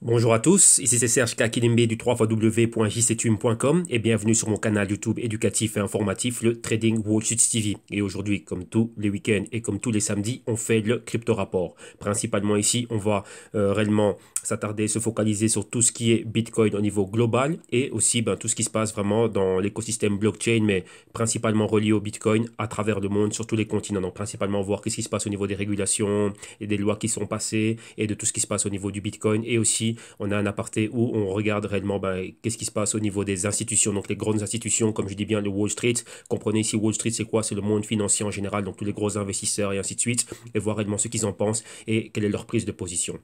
Bonjour à tous, ici c'est Serge Kakilimbe du 3 et bienvenue sur mon canal YouTube éducatif et informatif, le Trading Wall TV. Et aujourd'hui, comme tous les week-ends et comme tous les samedis, on fait le crypto rapport. Principalement ici, on va euh, réellement s'attarder, se focaliser sur tout ce qui est Bitcoin au niveau global et aussi ben, tout ce qui se passe vraiment dans l'écosystème blockchain, mais principalement relié au Bitcoin à travers le monde, sur tous les continents. Donc principalement voir ce qui se passe au niveau des régulations et des lois qui sont passées et de tout ce qui se passe au niveau du Bitcoin et aussi on a un aparté où on regarde réellement bah, qu'est-ce qui se passe au niveau des institutions, donc les grandes institutions, comme je dis bien, le Wall Street. Comprenez ici, Wall Street, c'est quoi C'est le monde financier en général, donc tous les gros investisseurs et ainsi de suite, et voir réellement ce qu'ils en pensent et quelle est leur prise de position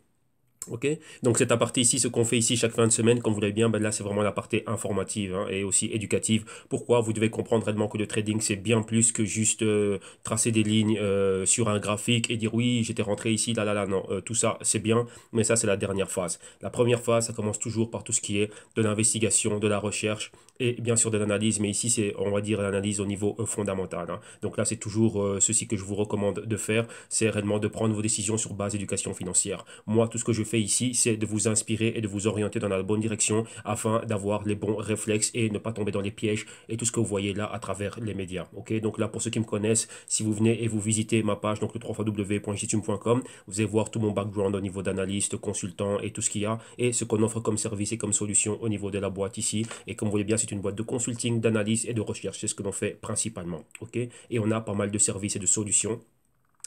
ok Donc c'est à partir ici, ce qu'on fait ici chaque fin de semaine, comme vous l'avez bien, ben là c'est vraiment la partie informative hein, et aussi éducative. Pourquoi Vous devez comprendre réellement que le trading c'est bien plus que juste euh, tracer des lignes euh, sur un graphique et dire oui j'étais rentré ici, là là là, non, euh, tout ça c'est bien, mais ça c'est la dernière phase. La première phase, ça commence toujours par tout ce qui est de l'investigation, de la recherche et bien sûr de l'analyse, mais ici c'est on va dire l'analyse au niveau fondamental. Hein. Donc là c'est toujours ceci que je vous recommande de faire, c'est réellement de prendre vos décisions sur base d'éducation financière. Moi tout ce que je fais ici, c'est de vous inspirer et de vous orienter dans la bonne direction afin d'avoir les bons réflexes et ne pas tomber dans les pièges et tout ce que vous voyez là à travers les médias. Ok, donc là pour ceux qui me connaissent, si vous venez et vous visitez ma page, donc le 3 www.jitume.com, vous allez voir tout mon background au niveau d'analyste, consultant et tout ce qu'il y a et ce qu'on offre comme service et comme solution au niveau de la boîte ici. Et comme vous voyez bien, c'est une boîte de consulting, d'analyse et de recherche. C'est ce que l'on fait principalement. Ok, et on a pas mal de services et de solutions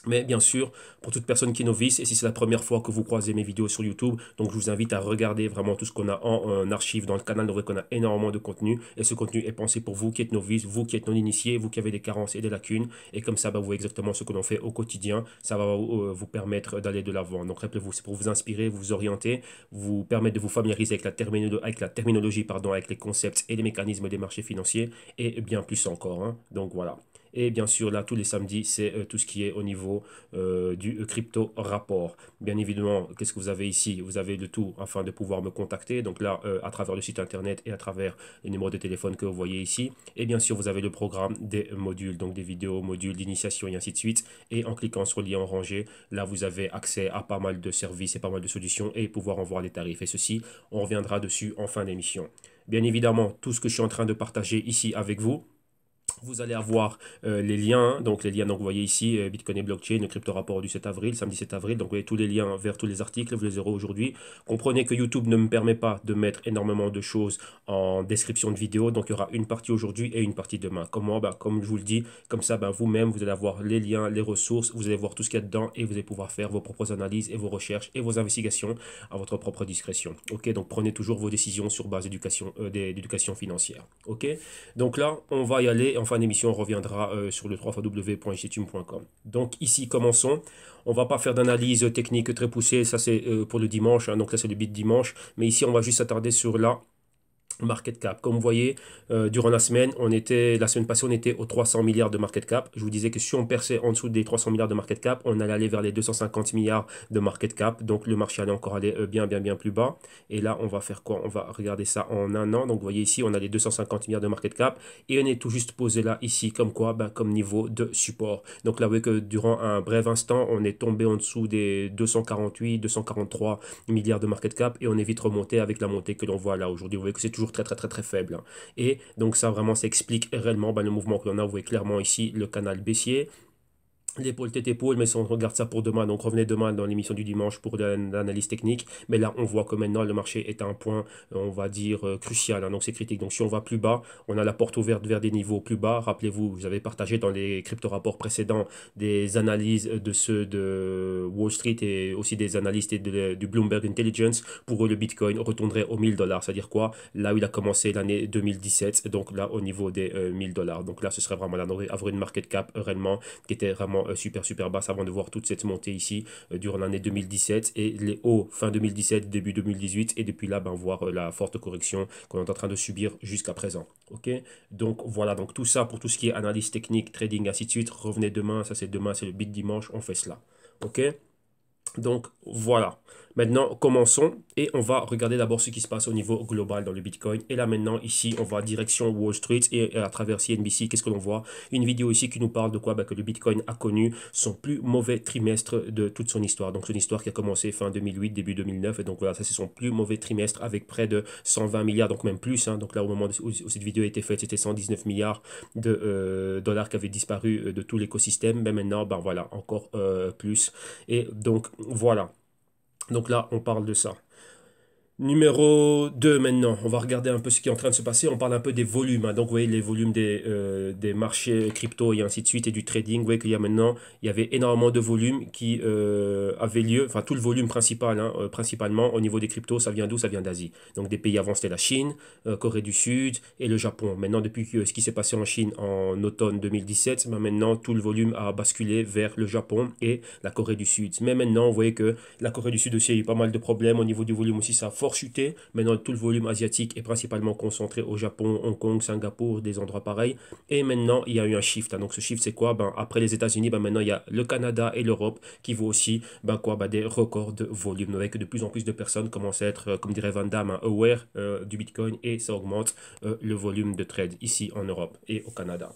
mais bien sûr, pour toute personne qui est novice, et si c'est la première fois que vous croisez mes vidéos sur YouTube, donc je vous invite à regarder vraiment tout ce qu'on a en, archive dans le canal. Vous verrez qu'on a énormément de contenu, et ce contenu est pensé pour vous qui êtes novice, vous qui êtes non initié, vous qui avez des carences et des lacunes. Et comme ça, bah, vous voyez exactement ce que l'on fait au quotidien. Ça va euh, vous permettre d'aller de l'avant. Donc rappelez-vous, c'est pour vous inspirer, vous orienter, vous permettre de vous familiariser avec la, terminologie, pardon, avec les concepts et les mécanismes des marchés financiers, et bien plus encore. Hein. Donc voilà. Et bien sûr, là, tous les samedis, c'est euh, tout ce qui est au niveau euh, du crypto rapport. Bien évidemment, qu'est-ce que vous avez ici Vous avez le tout afin de pouvoir me contacter. Donc là, euh, à travers le site internet et à travers les numéros de téléphone que vous voyez ici. Et bien sûr, vous avez le programme des modules, donc des vidéos, modules d'initiation et ainsi de suite. Et en cliquant sur le lien rangé, là, vous avez accès à pas mal de services et pas mal de solutions et pouvoir en voir les tarifs. Et ceci, on reviendra dessus en fin d'émission. Bien évidemment, tout ce que je suis en train de partager ici avec vous, vous allez avoir euh, les liens, donc les liens, donc vous voyez ici, euh, Bitcoin et blockchain, le crypto rapport du 7 avril, samedi 7 avril, donc vous voyez tous les liens vers tous les articles, vous les aurez aujourd'hui. Comprenez que YouTube ne me permet pas de mettre énormément de choses en description de vidéo, donc il y aura une partie aujourd'hui et une partie demain. Comment bah, Comme je vous le dis, comme ça, bah, vous-même, vous allez avoir les liens, les ressources, vous allez voir tout ce qu'il y a dedans et vous allez pouvoir faire vos propres analyses et vos recherches et vos investigations à votre propre discrétion. Ok, donc prenez toujours vos décisions sur base d'éducation euh, d'éducation financière. Ok, donc là, on va y aller, fin d'émission, reviendra euh, sur le 3 www.jtune.com. Donc ici, commençons. On va pas faire d'analyse technique très poussée, ça c'est euh, pour le dimanche, hein. donc là c'est le bit dimanche. Mais ici, on va juste s'attarder sur la market cap. Comme vous voyez, euh, durant la semaine, on était, la semaine passée, on était aux 300 milliards de market cap. Je vous disais que si on perçait en dessous des 300 milliards de market cap, on allait aller vers les 250 milliards de market cap. Donc le marché allait encore aller euh, bien, bien, bien plus bas. Et là, on va faire quoi On va regarder ça en un an. Donc vous voyez ici, on a les 250 milliards de market cap et on est tout juste posé là, ici, comme quoi ben, Comme niveau de support. Donc là, vous voyez que durant un bref instant, on est tombé en dessous des 248, 243 milliards de market cap et on est vite remonté avec la montée que l'on voit là aujourd'hui. Vous voyez que c'est toujours très très très très faible. Hein. Et donc ça vraiment s'explique réellement ben, le mouvement que l'on a, vous voyez clairement ici le canal baissier, L'épaule tête épaule, mais on regarde ça pour demain. Donc revenez demain dans l'émission du dimanche pour l'analyse technique. Mais là, on voit que maintenant le marché est à un point, euh, on va dire, euh, crucial. Hein. donc c'est critique. Donc si on va plus bas, on a la porte ouverte vers des niveaux plus bas. Rappelez-vous, vous avez partagé dans les crypto-rapports précédents des analyses de ceux de Wall Street et aussi des analystes et du Bloomberg Intelligence. Pour eux, le Bitcoin retournerait aux 1000 dollars. C'est-à-dire quoi Là où il a commencé l'année 2017. Donc là, au niveau des 1000 euh, dollars. Donc là, ce serait vraiment la avoir une market cap réellement qui était vraiment euh, super super basse avant de voir toute cette montée ici euh, durant l'année 2017 et les hauts fin 2017, début 2018 et depuis là ben, voir euh, la forte correction qu'on est en train de subir jusqu'à présent. Ok, donc voilà, donc tout ça pour tout ce qui est analyse technique, trading, ainsi de suite. Revenez demain, ça c'est demain, c'est le big dimanche, on fait cela. Ok, donc voilà. Maintenant, commençons et on va regarder d'abord ce qui se passe au niveau global dans le Bitcoin. Et là maintenant, ici, on va direction Wall Street et euh, à travers CNBC, qu'est-ce que l'on voit Une vidéo ici qui nous parle de quoi bah, Que le Bitcoin a connu son plus mauvais trimestre de toute son histoire. Donc son histoire qui a commencé fin 2008, début 2009. Et donc voilà, ça c'est son plus mauvais trimestre avec près de 120 milliards, donc même plus. Hein. Donc là, au moment où, cette vidéo a été faite, c'était 119 milliards de euh, dollars qui avaient disparu euh, de tout l'écosystème. Mais maintenant, ben voilà, encore plus. Et donc voilà. Donc là, on parle de ça. Numéro 2 maintenant, on va regarder un peu ce qui est en train de se passer. On parle un peu des volumes. Hein. Donc, vous voyez, les volumes des, euh, des, marchés crypto et ainsi de suite et du trading. Vous voyez qu'il y a maintenant, il y avait énormément de volumes qui euh, avaient lieu. Enfin, tout le volume principal, hein, euh, principalement au niveau des cryptos, ça vient d'où Ça vient d'Asie. Donc, des pays avant, c'était la Chine, Corée du Sud et le Japon. Maintenant, depuis ce qui s'est passé en Chine en automne 2017, ben, maintenant, tout le volume a basculé vers le Japon et la Corée du Sud. Mais maintenant, vous voyez que la Corée du Sud aussi a eu pas mal de problèmes au niveau du volume aussi. Ça a chuté. Maintenant, tout le volume asiatique est principalement concentré au Japon, Hong Kong, Singapour, des endroits pareils. Et maintenant, il y a eu un shift. Donc, ce shift, c'est quoi ben, Après les États-Unis, ben, maintenant, il y a le Canada et l'Europe qui vaut aussi ben, quoi ben, des records de volume. Avec de plus en plus de personnes commencent à être, euh, comme dirait Van Damme, hein, aware euh, du Bitcoin et ça augmente euh, le volume de trade ici en Europe et au Canada.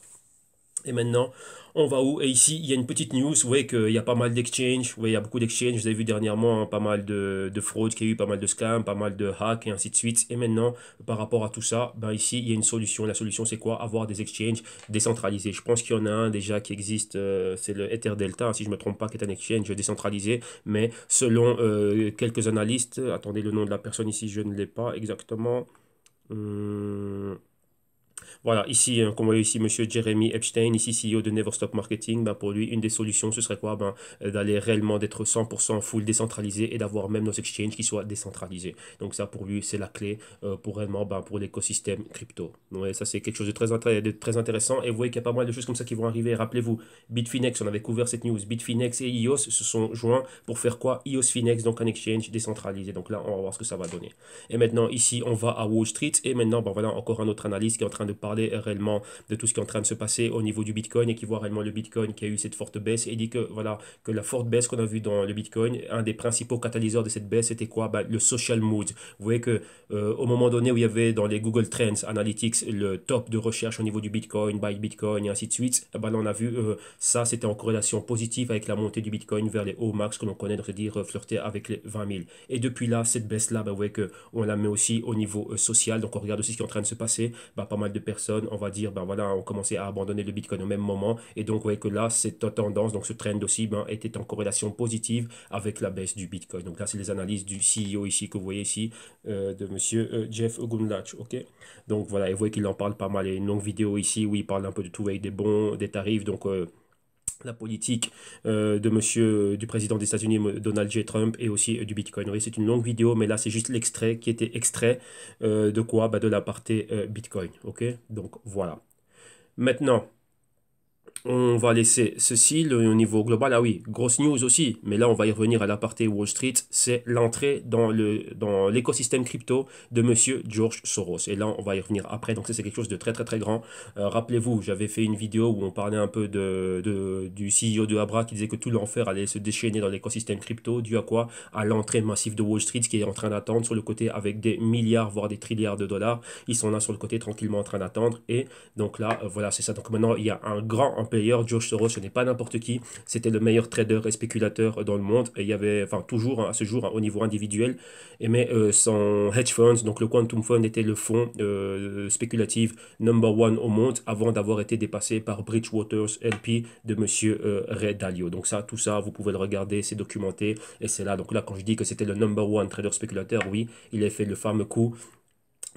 Et maintenant, on va où Et ici, il y a une petite news. Vous voyez qu'il y a pas mal d'exchanges. Vous voyez, il y a beaucoup d'exchanges. Vous avez vu dernièrement hein, pas mal de, de fraudes qui a eu, pas mal de scams, pas mal de hacks et ainsi de suite. Et maintenant, par rapport à tout ça, ben ici, il y a une solution. La solution, c'est quoi Avoir des exchanges décentralisés. Je pense qu'il y en a un déjà qui existe. Euh, c'est le Ether Delta, hein, si je ne me trompe pas, qui est un exchange décentralisé. Mais selon euh, quelques analystes, attendez le nom de la personne ici, je ne l'ai pas exactement. Hum, voilà, ici, euh, comme voyez ici, monsieur Jeremy Epstein, ici CEO de Neverstop Marketing, ben, pour lui, une des solutions, ce serait quoi ben, euh, D'aller réellement d'être 100% full décentralisé et d'avoir même nos exchanges qui soient décentralisés. Donc ça, pour lui, c'est la clé euh, pour réellement ben, pour l'écosystème crypto. ça, c'est quelque chose de très, très intéressant. Et vous voyez qu'il y a pas mal de choses comme ça qui vont arriver. Rappelez-vous, Bitfinex, on avait couvert cette news. Bitfinex et IOS se sont joints pour faire quoi IOS Finex, donc un exchange décentralisé. Donc là, on va voir ce que ça va donner. Et maintenant, ici, on va à Wall Street. Et maintenant, ben, voilà encore un autre analyse qui est en train de parler réellement de tout ce qui est en train de se passer au niveau du Bitcoin et qui voit réellement le Bitcoin qui a eu cette forte baisse et dit que voilà que la forte baisse qu'on a vu dans le Bitcoin, un des principaux catalyseurs de cette baisse, c'était quoi bah, Le social mood. Vous voyez que euh, au moment donné où il y avait dans les Google Trends Analytics le top de recherche au niveau du Bitcoin, buy Bitcoin et ainsi de suite, eh ben on a vu euh, ça, c'était en corrélation positive avec la montée du Bitcoin vers les hauts max que l'on connaît, cest dire euh, flirter avec les 20 000. Et depuis là, cette baisse-là, ben, vous voyez que on la met aussi au niveau social. Donc on regarde aussi ce qui est en train de se passer. Bah, pas mal de personnes, on va dire, ben voilà, ont commencé à abandonner le Bitcoin au même moment. Et donc, vous voyez que là, cette tendance, donc ce trend aussi, ben, était en corrélation positive avec la baisse du Bitcoin. Donc là, c'est les analyses du CEO ici que vous voyez ici, euh, de monsieur euh, Jeff Gundlach, ok Donc voilà, et vous voyez qu'il en parle pas mal. Il y a une longue vidéo ici où il parle un peu de tout, avec des bons, des tarifs, donc... Euh, la politique euh, de monsieur, euh, du président des États-Unis, Donald J. Trump, et aussi euh, du Bitcoin. Oui, c'est une longue vidéo, mais là, c'est juste l'extrait qui était extrait de quoi bah, De la partie Bitcoin. OK Donc, voilà. Maintenant, on va laisser ceci, le niveau global, ah oui, grosse news aussi, mais là on va y revenir à l'aparté Wall Street, c'est l'entrée dans l'écosystème dans crypto de monsieur George Soros. Et là on va y revenir après, donc c'est quelque chose de très très très grand. Euh, rappelez-vous, j'avais fait une vidéo où on parlait un peu de, du CEO de Abra qui disait que tout l'enfer allait se déchaîner dans l'écosystème crypto, dû à quoi À l'entrée massive de Wall Street qui est en train d'attendre sur le côté avec des milliards, voire des trilliards de dollars. Ils sont là sur le côté tranquillement en train d'attendre. Et donc là, euh, voilà, c'est ça. Donc maintenant il y a un grand payeur. George Soros, ce n'est pas n'importe qui. C'était le meilleur trader et spéculateur dans le monde. Et il y avait, enfin, toujours hein, à ce jour, hein, au niveau individuel. Et mais euh, son hedge fund, donc le Quantum Fund, était le fonds euh, spéculatif number one au monde avant d'avoir été dépassé par Bridgewater's LP de monsieur euh, Ray Dalio. Donc, ça, tout ça, vous pouvez le regarder, c'est documenté. Et c'est là. Donc, là, quand je dis que c'était le number one trader spéculateur, oui, il a fait le fameux coup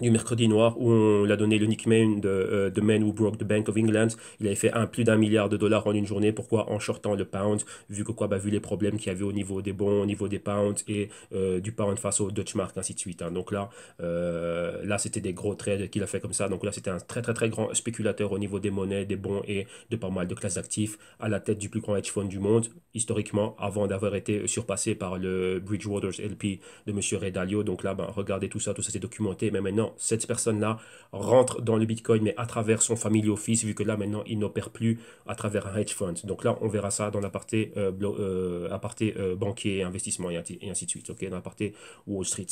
du mercredi noir où on l'a donné le nickname de euh, The Man Who Broke the Bank of England. Il avait fait un plus d'un milliard de dollars en une journée. Pourquoi En shortant le pound, vu que quoi bah, Vu les problèmes qu'il y avait au niveau des bons, au niveau des pounds et euh, du pound face au Dutch Mark, ainsi de suite. Hein. Donc là, euh, là c'était des gros trades qu'il a fait comme ça. Donc là, c'était un très très très grand spéculateur au niveau des monnaies, des bons et de pas mal de classes d'actifs à la tête du plus grand hedge fund du monde, historiquement, avant d'avoir été surpassé par le bridgewater LP de Monsieur Redalio. Donc là, ben, regardez tout ça, tout ça c'est documenté. Mais maintenant, cette personne-là rentre dans le Bitcoin, mais à travers son family office, vu que là, maintenant, il n'opère plus à travers un hedge fund. Donc là, on verra ça dans la partie euh, euh, euh, banquier, investissement et, ainsi de suite, ok dans partie Wall Street.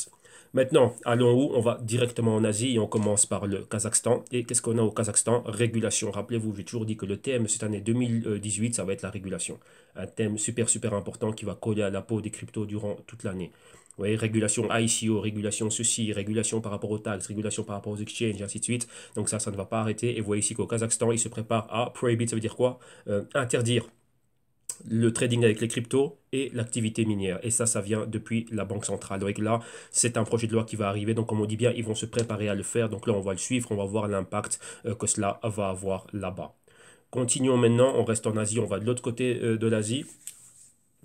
Maintenant, allons où On va directement en Asie et on commence par le Kazakhstan. Et qu'est-ce qu'on a au Kazakhstan Régulation. Rappelez-vous, j'ai toujours dit que le thème cette année 2018, ça va être la régulation. Un thème super, super important qui va coller à la peau des cryptos durant toute l'année. Vous voyez, régulation mm. ICO, régulation ceci, régulation par rapport aux taxes, régulation par rapport aux exchanges, et ainsi de suite. Donc ça, ça ne va pas arrêter. Et vous voyez ici qu'au Kazakhstan, ils se préparent à prohibit, ça veut dire quoi euh, Interdire le trading avec les cryptos et l'activité minière. Et ça, ça vient depuis la Banque centrale. Donc là, c'est un projet de loi qui va arriver. Donc comme on dit bien, ils vont se préparer à le faire. Donc là, on va le suivre, on va voir l'impact euh, que cela va avoir là-bas. Continuons maintenant, on reste en Asie, on va de l'autre côté euh, de l'Asie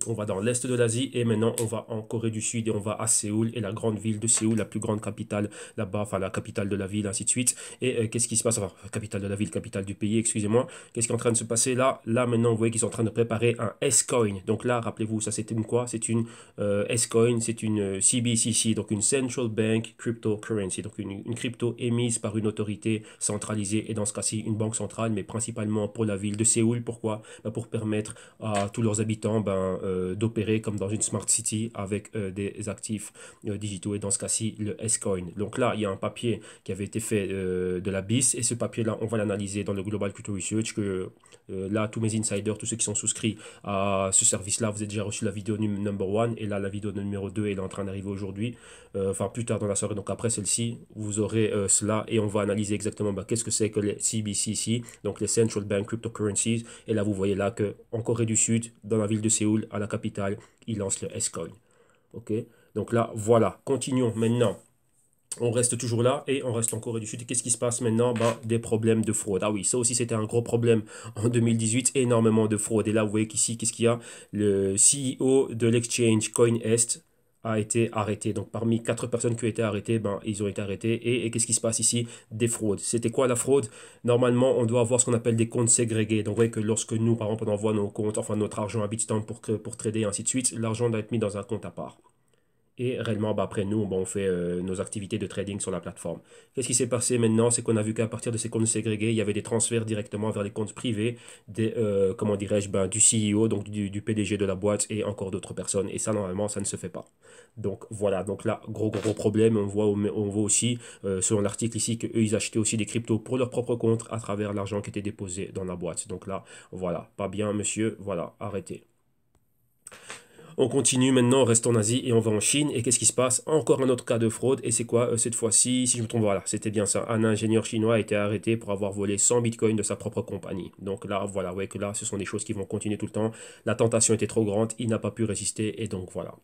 on va dans l'Est de l'Asie et maintenant on va en Corée du Sud et on va à Séoul et la grande ville de Séoul, la plus grande capitale là-bas, enfin la capitale de la ville, ainsi de suite. Et euh, qu'est-ce qui se passe Enfin, capitale de la ville, capitale du pays, excusez-moi. Qu'est-ce qui est en train de se passer là Là maintenant, vous voyez qu'ils sont en train de préparer un S-Coin. Donc là, rappelez-vous, ça c'était une quoi C'est une euh, S-Coin, c'est une CBCC, euh, donc une Central Bank Cryptocurrency, donc une, crypto émise par une autorité centralisée et dans ce cas-ci une banque centrale, mais principalement pour la ville de Séoul. Pourquoi bah, Pour permettre à tous leurs habitants, ben euh, d'opérer comme dans une smart city avec euh, des actifs euh, digitaux et dans ce cas-ci le S-Coin. Donc là, il y a un papier qui avait été fait de la BIS et ce papier-là, on va l'analyser dans le Global Crypto Research que là, tous mes insiders, tous ceux qui sont souscrits à ce service-là, vous avez déjà reçu la vidéo number one et là, la vidéo numéro 2 est en train d'arriver aujourd'hui, enfin plus tard dans la soirée, donc après celle-ci, vous aurez cela et on va analyser exactement bah, qu'est-ce que c'est que les CBCC, donc les Central Bank Cryptocurrencies et là, vous voyez là que en Corée du Sud, dans la ville de Séoul, à la capitale, il lance le S-Coin, Ok Donc là, voilà. Continuons maintenant. On reste toujours là et on reste en Corée du Sud. Qu'est-ce qui se passe maintenant ben, Des problèmes de fraude. Ah oui, ça aussi c'était un gros problème en 2018, énormément de fraude. Et là, vous voyez qu'ici, qu'est-ce qu'il y a Le CEO de l'exchange CoinEst, a été arrêté. Donc parmi quatre personnes qui ont été arrêtées, ben, ils ont été arrêtés. Et, qu'est-ce qui se passe ici Des fraudes. C'était quoi la fraude Normalement, on doit avoir ce qu'on appelle des comptes ségrégés. Donc vous voyez que lorsque nous, par exemple, on envoie nos comptes, enfin notre argent à Bitstamp pour, pour trader et ainsi de suite, l'argent doit être mis dans un compte à part et réellement, bah, après nous, on fait euh, nos activités de trading sur la plateforme. Qu'est-ce qui s'est passé maintenant C'est qu'on a vu qu'à partir de ces comptes ségrégés, il y avait des transferts directement vers les comptes privés, des, euh, comment dirais-je, ben, du CEO, donc du, PDG de la boîte et encore d'autres personnes. Et ça, normalement, ça ne se fait pas. Donc voilà, donc là, gros gros problème. On voit, on voit aussi, euh, selon l'article ici, qu'eux, ils achetaient aussi des cryptos pour leur propre compte à travers l'argent qui était déposé dans la boîte. Donc là, voilà, pas bien, monsieur, voilà, arrêtez. On continue maintenant, on reste en Asie et on va en Chine. Et qu'est-ce qui se passe Encore un autre cas de fraude. Et c'est quoi euh, cette fois-ci Si je me trompe, voilà, c'était bien ça. Un ingénieur chinois a été arrêté pour avoir volé 100 bitcoins de sa propre compagnie. Donc là, voilà, ouais, que là, ce sont des choses qui vont continuer tout le temps. La tentation était trop grande, il n'a pas pu résister. Et donc voilà.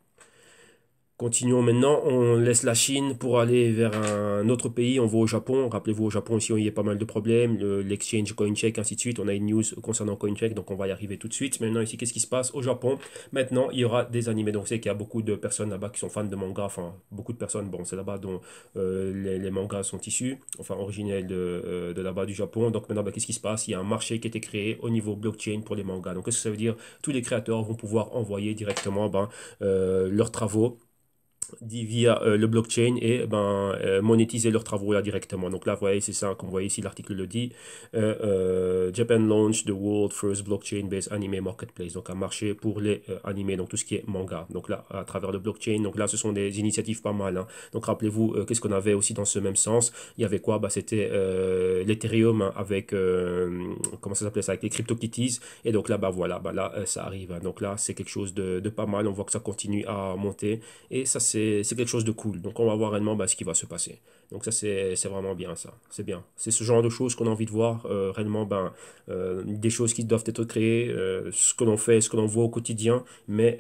Continuons maintenant, on laisse la Chine pour aller vers un autre pays, on va au Japon. Rappelez-vous, au Japon aussi, on y a pas mal de problèmes, l'exchange CoinCheck, ainsi de suite. On a une news concernant CoinCheck, donc on va y arriver tout de suite. Maintenant, ici, qu'est-ce qui se passe Au Japon, maintenant, il y aura des animés. Donc, c'est qu'il y a beaucoup de personnes là-bas qui sont fans de manga, enfin, beaucoup de personnes, bon, c'est là-bas dont euh, les, mangas sont issus, enfin, originels de, euh, de là-bas du Japon. Donc, maintenant, bah, qu'est-ce qui se passe Il y a un marché qui a été créé au niveau blockchain pour les mangas. Donc, qu'est-ce que ça veut dire Tous les créateurs vont pouvoir envoyer directement ben, euh, leurs travaux via euh, le blockchain et ben, euh, monétiser leurs travaux là directement. Donc là, vous voyez, c'est ça, comme vous voyez ici, l'article le dit. Euh, Japan launched the world first blockchain-based anime marketplace, donc un marché pour les animés, donc tout ce qui est manga. Donc là, à travers le blockchain, donc là, ce sont des initiatives pas mal. Hein. Donc rappelez-vous, qu'est-ce qu'on avait aussi dans ce même sens Il y avait quoi bah, C'était l'Ethereum hein, avec, comment ça s'appelait ça, avec les kitties Et donc là, bah, voilà, bah, là, ça arrive. Hein. Donc là, c'est quelque chose de, de pas mal. On voit que ça continue à monter. Et ça, c'est c'est quelque chose de cool. Donc on va voir réellement bah, ce qui va se passer. Donc ça c'est vraiment bien ça, c'est bien. C'est ce genre de choses qu'on a envie de voir euh, réellement, ben, euh, des choses qui doivent être créées, euh, ce que l'on fait, ce que l'on voit au quotidien, mais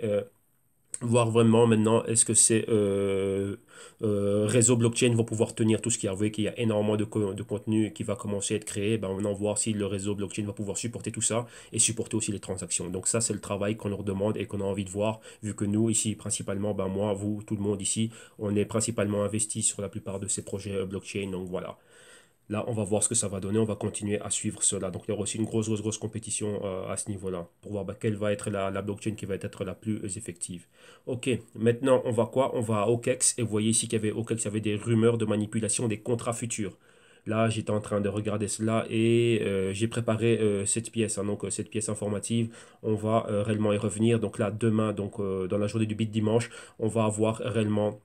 voir vraiment maintenant est-ce que ces euh, euh, réseaux blockchain vont pouvoir tenir tout ce qui a vu qu'il y a énormément de, de, contenu qui va commencer à être créé, ben, maintenant voir si le réseau blockchain va pouvoir supporter tout ça et supporter aussi les transactions. Donc ça c'est le travail qu'on leur demande et qu'on a envie de voir vu que nous ici principalement, ben, moi, vous, tout le monde ici, on est principalement investi sur la plupart de ces projets euh, blockchain. Donc voilà. Là, on va voir ce que ça va donner, on va continuer à suivre cela. Donc, il y aura aussi une grosse, grosse, grosse compétition euh, à ce niveau-là pour voir bah, quelle va être la, blockchain qui va être la plus effective. Ok, maintenant, on va quoi On va à OKEX et vous voyez ici qu'il y avait OKEX, il y avait des rumeurs de manipulation des contrats futurs. Là, j'étais en train de regarder cela et euh, j'ai préparé euh, cette pièce, hein. donc cette pièce informative. On va réellement y revenir. Donc là, demain, donc dans la journée du bit dimanche, on va avoir réellement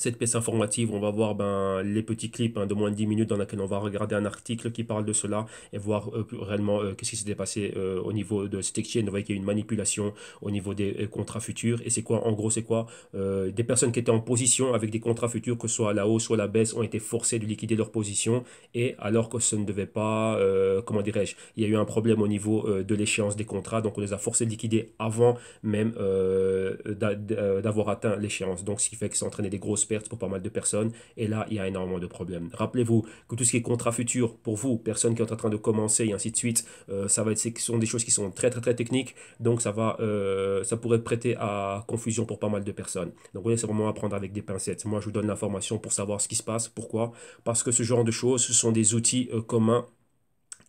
cette pièce informative, on va voir ben, les petits clips hein, de moins de 10 minutes dans lesquels on va regarder un article qui parle de cela et voir euh, réellement euh, qu'est-ce qui s'était passé euh, au niveau de cette exchange. On voit qu'il y a une manipulation au niveau des contrats futurs. Et c'est quoi, en gros, c'est quoi Des personnes qui étaient en position avec des contrats futurs, que ce soit à la hausse ou à la baisse, ont été forcées de liquider leur position. Et alors que ce ne devait pas, comment dirais-je, il y a eu un problème au niveau de l'échéance des contrats. Donc on les a forcés de liquider avant même d'avoir atteint l'échéance. Donc ce qui fait que ça entraînait des grosses pour pas mal de personnes. Et là, il y a énormément de problèmes. Rappelez-vous que tout ce qui est contrat futur, pour vous, personne qui est en train de commencer et ainsi de suite, euh, ça va être, ce sont des choses qui sont très très très techniques. Donc ça va, euh, ça pourrait prêter à confusion pour pas mal de personnes. Donc oui c'est vraiment à prendre avec des pincettes. Moi, je vous donne l'information pour savoir ce qui se passe, pourquoi. Parce que ce genre de choses, ce sont des outils euh, communs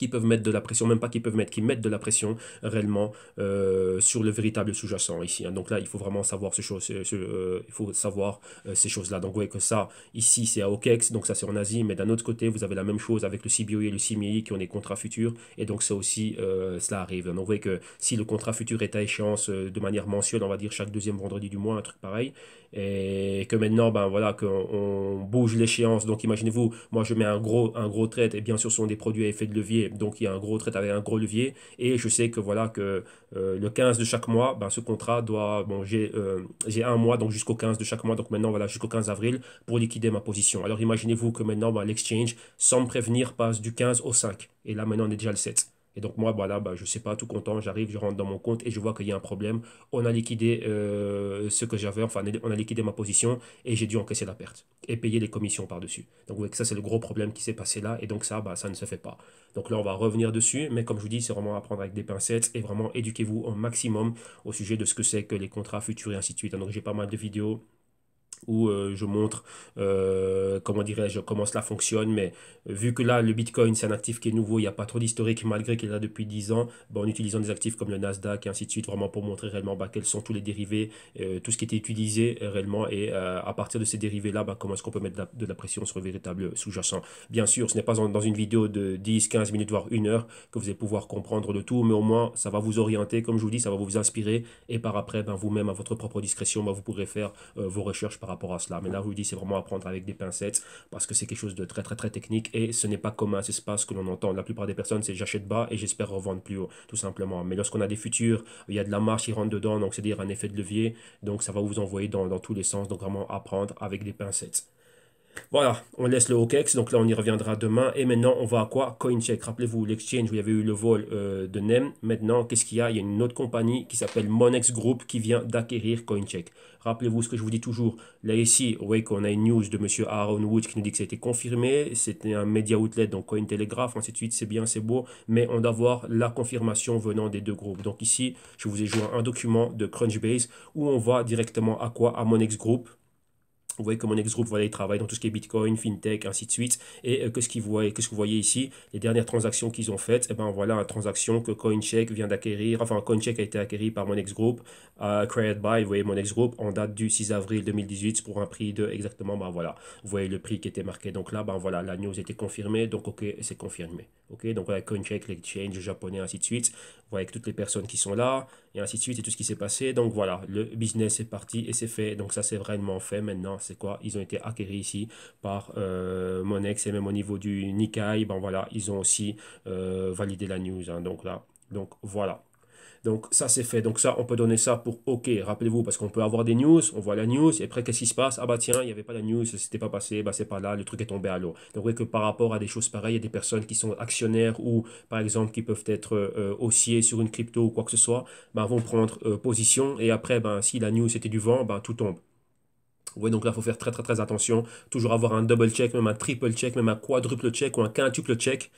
qui peuvent mettre de la pression, même pas qui peuvent mettre, qui mettent de la pression réellement euh, sur le véritable sous-jacent ici. Hein. Donc là, il faut vraiment savoir ces choses, ce, euh, il faut savoir euh, ces choses-là. Donc vous voyez que ça, ici, c'est à OKEX, donc ça c'est en Asie, mais d'un autre côté, vous avez la même chose avec le CBOE et le CMI e qui ont des contrats futurs, et donc ça aussi, cela arrive. Donc vous voyez que si le contrat futur est à échéance de manière mensuelle, on va dire chaque deuxième vendredi du mois, un truc pareil, et que maintenant, ben voilà, qu'on bouge l'échéance. Donc imaginez-vous, moi je mets un gros, un gros trade, et bien sûr ce sont des produits à effet de levier, donc il y a un gros trade avec un gros levier, et je sais que voilà, que euh, le 15 de chaque mois, ben, ce contrat doit, bon j'ai euh, un mois, donc jusqu'au 15 de chaque mois, donc maintenant voilà, jusqu'au 15 avril, pour liquider ma position. Alors imaginez-vous que maintenant, ben, l'exchange, sans me prévenir, passe du 15 au 5, et là maintenant on est déjà le 7. Et donc moi, voilà, bah, bah, je ne sais pas tout content, j'arrive, je rentre dans mon compte et je vois qu'il y a un problème. On a liquidé euh, ce que j'avais, enfin on a liquidé ma position et j'ai dû encaisser la perte et payer les commissions par-dessus. Donc vous voyez que ça c'est le gros problème qui s'est passé là et donc ça, bah, ça ne se fait pas. Donc là on va revenir dessus, mais comme je vous dis, c'est vraiment à avec des pincettes et vraiment éduquez-vous au maximum au sujet de ce que c'est que les contrats futurs et ainsi de suite. Donc j'ai pas mal de vidéos où euh, je montre euh, comment dirais-je comment cela fonctionne mais euh, vu que là le Bitcoin c'est un actif qui est nouveau il n'y a pas trop d'historique malgré qu'il est là depuis 10 ans ben, en utilisant des actifs comme le Nasdaq et ainsi de suite vraiment pour montrer réellement ben, quels sont tous les dérivés tout ce qui était utilisé réellement et à partir de ces dérivés là ben, comment est-ce qu'on peut mettre de la, pression sur le véritable sous-jacent bien sûr ce n'est pas dans une vidéo de 10 15 minutes voire une heure que vous allez pouvoir comprendre le tout mais au moins ça va vous orienter comme je vous dis ça va vous inspirer et par après vous-même à votre propre discrétion vous pourrez faire vos recherches par rapport à cela. Mais là, vous dites, c'est vraiment apprendre avec des pincettes parce que c'est quelque chose de très, très, très technique et ce n'est pas commun. C'est pas ce que l'on entend. La plupart des personnes, c'est j'achète bas et j'espère revendre plus haut, tout simplement. Mais lorsqu'on a des futurs, il y a de la marche qui rentre dedans, donc c'est-à-dire un effet de levier. Donc, ça va vous envoyer dans, tous les sens. Donc, vraiment apprendre avec des pincettes. Voilà, on laisse le OKEX, donc là on y reviendra demain. Et maintenant, on va à quoi CoinCheck. Rappelez-vous, l'exchange où il y avait eu le vol euh, de NEM. Maintenant, qu'est-ce qu'il y a Il y a une autre compagnie qui s'appelle Monex Group qui vient d'acquérir CoinCheck. Rappelez-vous ce que je vous dis toujours. Là ici, vous voyez qu'on a une news de monsieur Aaron Woods qui nous dit que ça a été confirmé. C'était un media outlet, donc Cointelegraph, ainsi de suite. C'est bien, c'est beau. Mais on doit voir la confirmation venant des deux groupes. Donc ici, je vous ai joué un document de Crunchbase où on voit directement à quoi À Monex Group vous voyez que mon ex-groupe, voilà, il travaille dans tout ce qui est Bitcoin, FinTech, ainsi de suite. Et que euh, qu'est-ce qu'ils voient ce que vous voyez ici Les dernières transactions qu'ils ont faites, et eh ben voilà, une transaction que CoinCheck vient d'acquérir, enfin CoinCheck a été acquéri par mon ex-groupe, euh, Created by, vous voyez mon ex-groupe, en date du 6 avril 2018 pour un prix de exactement, ben voilà, vous voyez le prix qui était marqué. Donc là, ben voilà, la news était confirmée, donc ok, c'est confirmé. Ok, donc CoinCheck, l'exchange japonais, ainsi de suite avec toutes les personnes qui sont là, et ainsi de suite, et tout ce qui s'est passé. Donc voilà, le business est parti et c'est fait. Donc ça, c'est vraiment fait maintenant. C'est quoi Ils ont été acquéris ici par mon euh, Monex, et même au niveau du Nikkei, ben voilà, ils ont aussi euh, validé la news. Hein. donc là, donc voilà. Donc ça c'est fait. Donc ça, on peut donner ça pour OK. Rappelez-vous, parce qu'on peut avoir des news, on voit la news, et après qu'est-ce qui se passe Ah bah tiens, il n'y avait pas la news, c'était pas passé, bah c'est pas là, le truc est tombé à l'eau. Donc vous voyez que par rapport à des choses pareilles, il y a des personnes qui sont actionnaires ou par exemple qui peuvent être euh, euh, haussiers sur une crypto ou quoi que ce soit, bah, vont prendre euh, position et après, ben si la news était du vent, bah, tout tombe. voyez donc là, il faut faire très très très attention. Toujours avoir un double check, même un triple check, même un quadruple check ou un quintuple check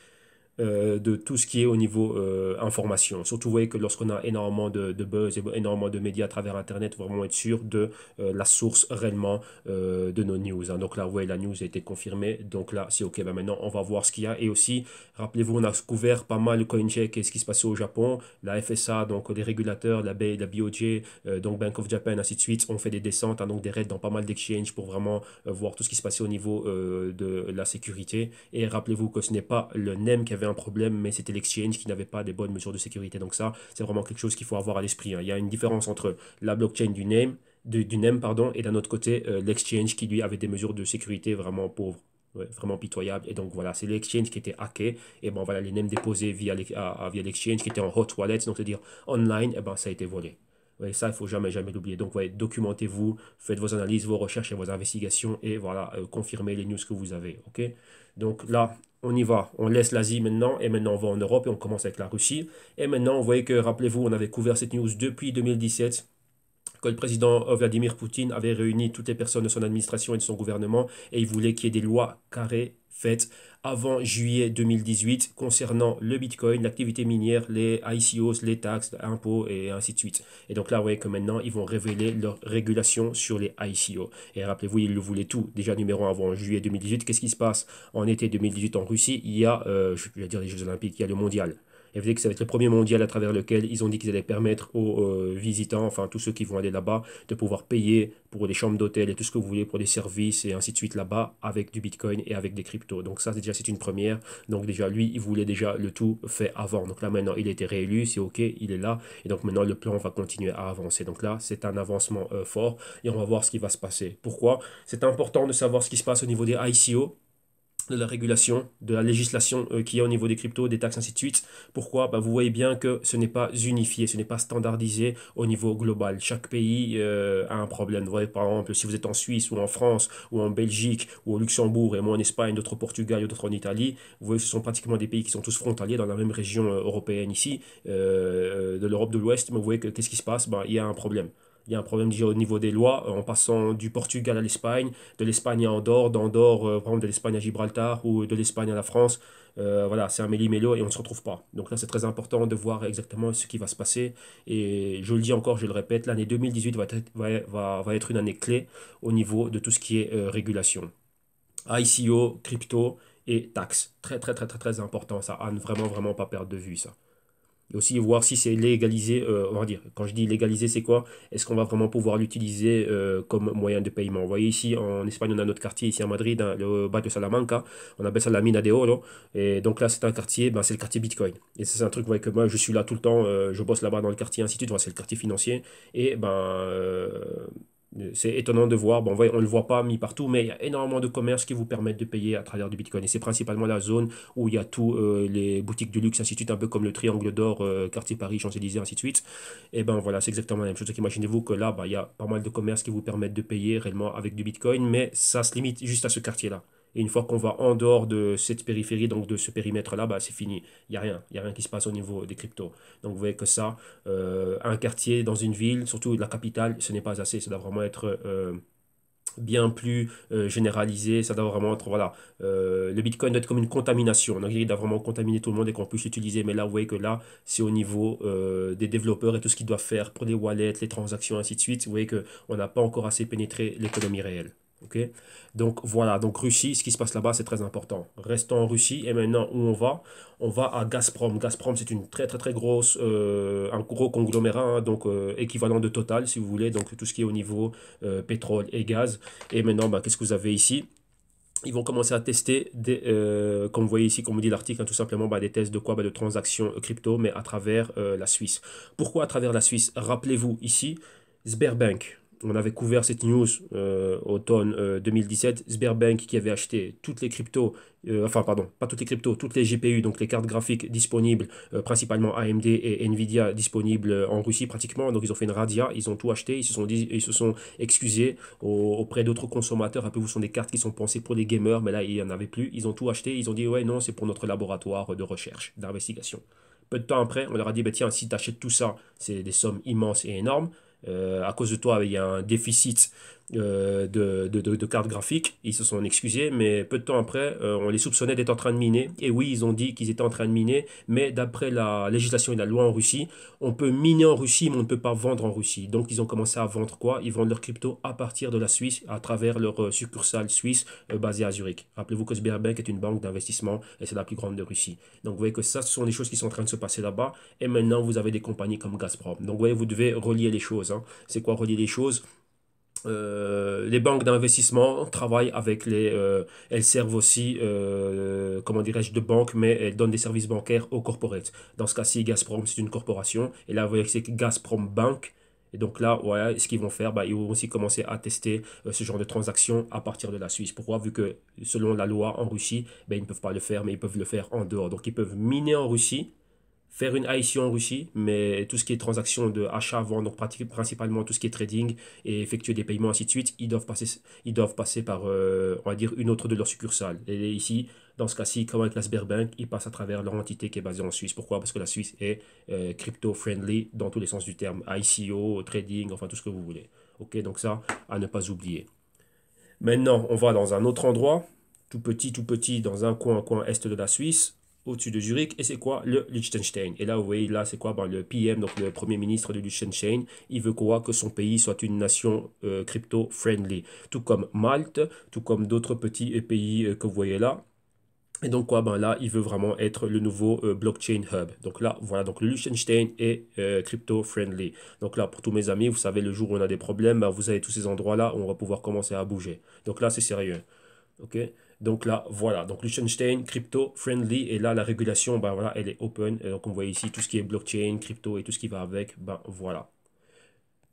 euh, de tout ce qui est au niveau euh, information. Surtout, vous voyez que lorsqu'on a énormément de, buzz et énormément de médias à travers Internet, vraiment être sûr de euh, la source réellement de nos news. Hein. Donc là, vous voyez, la news a été confirmée. Donc là, c'est OK. Ben maintenant, on va voir ce qu'il y a. Et aussi, rappelez-vous, on a couvert pas mal le CoinCheck et ce qui se passait au Japon. La FSA, donc les régulateurs, la, BOJ, la BOJ, donc Bank of Japan, ainsi de suite, ont fait des descentes, hein, donc des raids dans pas mal d'exchanges pour vraiment voir tout ce qui se passait au niveau de la sécurité. Et rappelez-vous que ce n'est pas le NEM qui avait un problème, mais c'était l'exchange qui n'avait pas des bonnes mesures de sécurité. Donc ça, c'est vraiment quelque chose qu'il faut avoir à l'esprit. Hein. Il y a une différence entre la blockchain du name, du, name pardon, et d'un autre côté, euh, l'exchange qui lui avait des mesures de sécurité vraiment pauvres. vraiment pitoyable. Et donc voilà, c'est l'exchange qui était hacké. Et bon voilà, les names déposés via via les l'exchange qui était en hot wallet, donc c'est-à-dire online, et eh ben ça a été volé. Ouais, ça, il faut jamais, jamais l'oublier. Donc, ouais, documentez-vous, faites vos analyses, vos recherches et vos investigations et voilà, euh, confirmez les news que vous avez. ok Donc là, on y va, on laisse l'Asie maintenant, et maintenant on va en Europe, et on commence avec la Russie. Et maintenant, vous voyez que, rappelez-vous, on avait couvert cette news depuis 2017, que le président Vladimir Poutine avait réuni toutes les personnes de son administration et de son gouvernement et il voulait qu'il y ait des lois carrées faites avant juillet 2018 concernant le Bitcoin, l'activité minière, les ICOs, les taxes, impôts et ainsi de suite. Et donc là, vous voyez que maintenant, ils vont révéler leur régulation sur les ICO. Et rappelez-vous, ils le voulaient tout. Déjà numéro 1 avant juillet 2018, qu'est-ce qui se passe en été 2018 en Russie Il y a, euh, je vais dire les Jeux Olympiques, il y a le Mondial. Et vous savez que ça va être le premier mondial à travers lequel ils ont dit qu'ils allaient permettre aux euh, visitants, enfin tous ceux qui vont aller là-bas, de pouvoir payer pour des chambres d'hôtel et tout ce que vous voulez pour des services et ainsi de suite là-bas avec du Bitcoin et avec des cryptos. Donc ça déjà c'est une première. Donc déjà lui il voulait déjà le tout fait avant. Donc là maintenant il a été réélu, c'est ok, il est là et donc maintenant le plan va continuer à avancer. Donc là c'est un avancement euh, fort et on va voir ce qui va se passer. Pourquoi C'est important de savoir ce qui se passe au niveau des ICO de la régulation, de la législation qui euh, qu'il y a au niveau des cryptos, des taxes, ainsi de suite. Pourquoi bah, Vous voyez bien que ce n'est pas unifié, ce n'est pas standardisé au niveau global. Chaque pays euh, a un problème. Vous voyez, par exemple, si vous êtes en Suisse ou en France ou en Belgique ou au Luxembourg et moi en Espagne, d'autres au Portugal et d'autres en Italie, vous voyez, ce sont pratiquement des pays qui sont tous frontaliers dans la même région euh, européenne ici, de l'Europe de l'Ouest. Mais vous voyez, que qu'est-ce qui se passe bah, Il y a un problème. Il y a un problème au niveau des lois, euh, en passant du Portugal à l'Espagne, de l'Espagne à Andorre, d'Andorre, euh, par exemple, de l'Espagne à Gibraltar ou de l'Espagne à la France. Euh, voilà, c'est un méli-mélo et on ne se retrouve pas. Donc là, c'est très important de voir exactement ce qui va se passer. Et je le dis encore, je le répète, l'année 2018 va être, va, être une année clé au niveau de tout ce qui est régulation. ICO, crypto et taxes. Très, très, très, très, très important ça. À ne vraiment, vraiment pas perdre de vue ça et aussi voir si c'est légalisé, euh, on va dire, quand je dis légalisé, c'est quoi Est-ce qu'on va vraiment pouvoir l'utiliser euh, comme moyen de paiement Vous voyez ici, en Espagne, on a notre quartier, ici à Madrid, hein, le bas de Salamanca, on appelle ça la mina de oro, et donc là, c'est un quartier, ben, c'est le quartier Bitcoin, et c'est un truc, que moi, je suis là tout le temps, euh, je bosse là-bas dans le quartier, ainsi c'est le quartier financier, et ben euh, c'est étonnant de voir, bon, on ne le voit pas mis partout, mais il y a énormément de commerces qui vous permettent de payer à travers du Bitcoin. Et c'est principalement la zone où il y a tous euh, les boutiques de luxe, ainsi de suite, un peu comme le Triangle d'Or, euh, Quartier Paris, Champs-Élysées, ainsi de suite. Et ben voilà, c'est exactement la même chose. imaginez-vous que là, ben, il y a pas mal de commerces qui vous permettent de payer réellement avec du Bitcoin, mais ça se limite juste à ce quartier-là. Et une fois qu'on va en dehors de cette périphérie, donc de ce périmètre-là, bah, c'est fini. Il n'y a rien. Il n'y a rien qui se passe au niveau des cryptos. Donc vous voyez que ça, euh, un quartier dans une ville, surtout la capitale, ce n'est pas assez. Ça doit vraiment être... Euh, bien plus euh, généralisé, ça doit vraiment être, voilà, le Bitcoin doit être comme une contamination, donc il doit vraiment contaminer tout le monde et qu'on puisse l'utiliser, mais là, vous voyez que là, c'est au niveau des développeurs et tout ce qu'ils doivent faire pour les wallets, les transactions, ainsi de suite, vous voyez qu'on n'a pas encore assez pénétré l'économie réelle donc voilà, donc Russie, ce qui se passe là-bas, c'est très important. Restons en Russie et maintenant où on va On va à Gazprom. Gazprom, c'est une très très très grosse, euh, un gros conglomérat, hein, donc euh, équivalent de Total si vous voulez, donc tout ce qui est au niveau euh, pétrole et gaz. Et maintenant, bah, qu'est-ce que vous avez ici ils vont commencer à tester, des, comme vous voyez ici, comme vous dit l'article, hein, tout simplement bah, des tests de quoi bah, De transactions crypto, mais à travers la Suisse. Pourquoi à travers la Suisse Rappelez-vous ici, Sberbank, on avait couvert cette news euh, automne 2017, euh, Sberbank qui avait acheté toutes les cryptos, euh, enfin pardon, pas toutes les cryptos, toutes les GPU, donc les cartes graphiques disponibles, euh, principalement AMD et Nvidia disponibles en Russie pratiquement. Donc ils ont fait une radia, ils ont tout acheté, ils se sont, ils se sont excusés auprès d'autres consommateurs. Un peu, vous sont des cartes qui sont pensées pour les gamers, mais là il n'y en avait plus. Ils ont tout acheté, ils ont dit ouais non, c'est pour notre laboratoire de recherche, d'investigation. Peu de temps après, on leur a dit bah, tiens, si tu achètes tout ça, c'est des sommes immenses et énormes. Euh, à cause de toi, il y a un déficit euh, de, de, cartes graphiques. Ils se sont excusés, mais peu de temps après, euh, on les soupçonnait d'être en train de miner. Et oui, ils ont dit qu'ils étaient en train de miner, mais d'après la législation et la loi en Russie, on peut miner en Russie, mais on ne peut pas vendre en Russie. Donc ils ont commencé à vendre quoi Ils vendent leurs cryptos à partir de la Suisse, à travers leur euh, succursale suisse basée à Zurich. Rappelez-vous que Sberbank est une banque d'investissement et c'est la plus grande de Russie. Donc vous voyez que ça, ce sont des choses qui sont en train de se passer là-bas. Et maintenant, vous avez des compagnies comme Gazprom. Donc vous voyez, vous devez relier les choses. Hein. C'est quoi relier les choses euh, les banques d'investissement travaillent avec les... Euh, elles servent aussi, euh, comment dirais-je, de banque, mais elles donnent des services bancaires aux corporates. Dans ce cas-ci, Gazprom, c'est une corporation. Et là, vous voyez que c'est Gazprom Bank. Et donc là, voilà, ce qu'ils vont faire, bah, ils vont aussi commencer à tester ce genre de transactions à partir de la Suisse. Pourquoi Vu que selon la loi en Russie, ben ils ne peuvent pas le faire, mais ils peuvent le faire en dehors. Donc ils peuvent miner en Russie, faire une ICO en Russie, mais tout ce qui est transaction de achat, vente, donc principalement tout ce qui est trading et effectuer des paiements, ainsi de suite, ils doivent passer, ils doivent passer par, euh, on va dire, une autre de leurs succursales. Et ici, dans ce cas-ci, comme avec la Sberbank, ils passent à travers leur entité qui est basée en Suisse. Pourquoi Parce que la Suisse est euh, crypto-friendly dans tous les sens du terme. ICO, trading, enfin tout ce que vous voulez. Ok, donc ça, à ne pas oublier. Maintenant, on va dans un autre endroit, tout petit, tout petit, dans un coin, un coin est de la Suisse au-dessus de Zurich, et c'est quoi le Liechtenstein. Et là, vous voyez, là, c'est quoi ben, Le PM, donc le Premier ministre de Liechtenstein, il veut quoi Que son pays soit une nation euh, crypto-friendly, tout comme Malte, tout comme d'autres petits euh, pays euh, que vous voyez là. Et donc quoi, ben là, il veut vraiment être le nouveau blockchain hub. Donc là, voilà, donc le Liechtenstein est crypto-friendly. Donc là, pour tous mes amis, vous savez, le jour où on a des problèmes, ben, vous avez tous ces endroits-là, on va pouvoir commencer à bouger. Donc là, c'est sérieux. ok donc là, voilà. Donc Liechtenstein, crypto-friendly. Et là, la régulation, ben voilà, elle est open. Et donc on voit ici tout ce qui est blockchain, crypto et tout ce qui va avec. Ben voilà.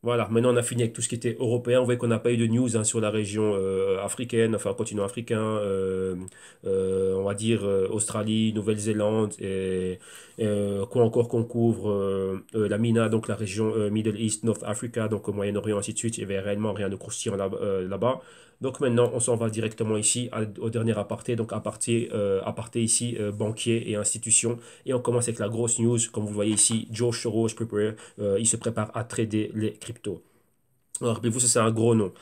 Voilà, maintenant on a fini avec tout ce qui était européen. on voit qu'on n'a pas eu de news hein, sur la région euh, africaine, enfin continent africain, euh, euh, on va dire Australie, Nouvelle-Zélande, et, quoi encore qu'on couvre, la MINA, donc la région Middle East, North Africa, donc Moyen-Orient, ainsi de suite. Il n'y avait réellement rien de croustillant là-bas. là bas donc maintenant, on s'en va directement ici au dernier aparté, donc aparté, euh, ici, euh, banquier et institution. Et on commence avec la grosse news, comme vous voyez ici, Joe Soros euh, il se prépare à trader les cryptos. Alors, Rappelez-vous, c'est un gros nom.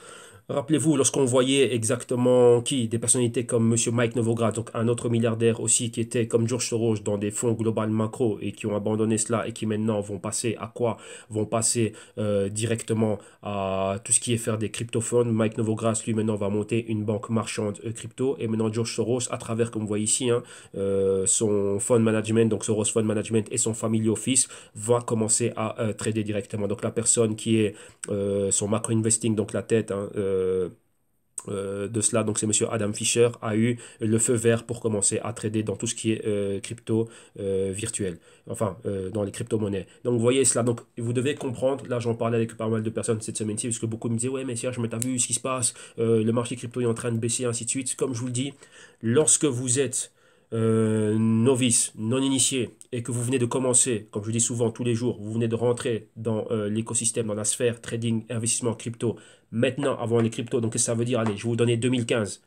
Rappelez-vous, lorsqu'on voyait exactement qui, des personnalités comme M. Mike Novogratz, donc un autre milliardaire aussi qui était comme George Soros dans des fonds global macro et qui ont abandonné cela et qui maintenant vont passer à quoi Vont passer euh, directement à tout ce qui est faire des cryptophones. Mike Novogratz, lui, maintenant va monter une banque marchande euh, crypto et maintenant George Soros, à travers, comme vous voyez ici, hein, euh, son fund management, donc Soros Fund Management et son family office, va commencer à trader directement. Donc la personne qui est son macro investing, donc la tête, hein, euh, euh, de cela, donc c'est monsieur Adam Fisher, a eu le feu vert pour commencer à trader dans tout ce qui est euh, crypto virtuel, enfin dans les crypto-monnaies. Donc vous voyez cela, donc vous devez comprendre, là j'en parlais avec pas mal de personnes cette semaine-ci, parce que beaucoup me disaient, ouais mais si je t'as vu ce qui se passe, le marché crypto est en train de baisser, ainsi de suite. Comme je vous le dis, lorsque vous êtes euh, novice, non initié, et que vous venez de commencer, comme je dis souvent tous les jours, vous venez de rentrer dans euh, l'écosystème, dans la sphère trading, investissement, crypto, maintenant avant les cryptos, donc ça veut dire, allez, je vais vous donner 2015,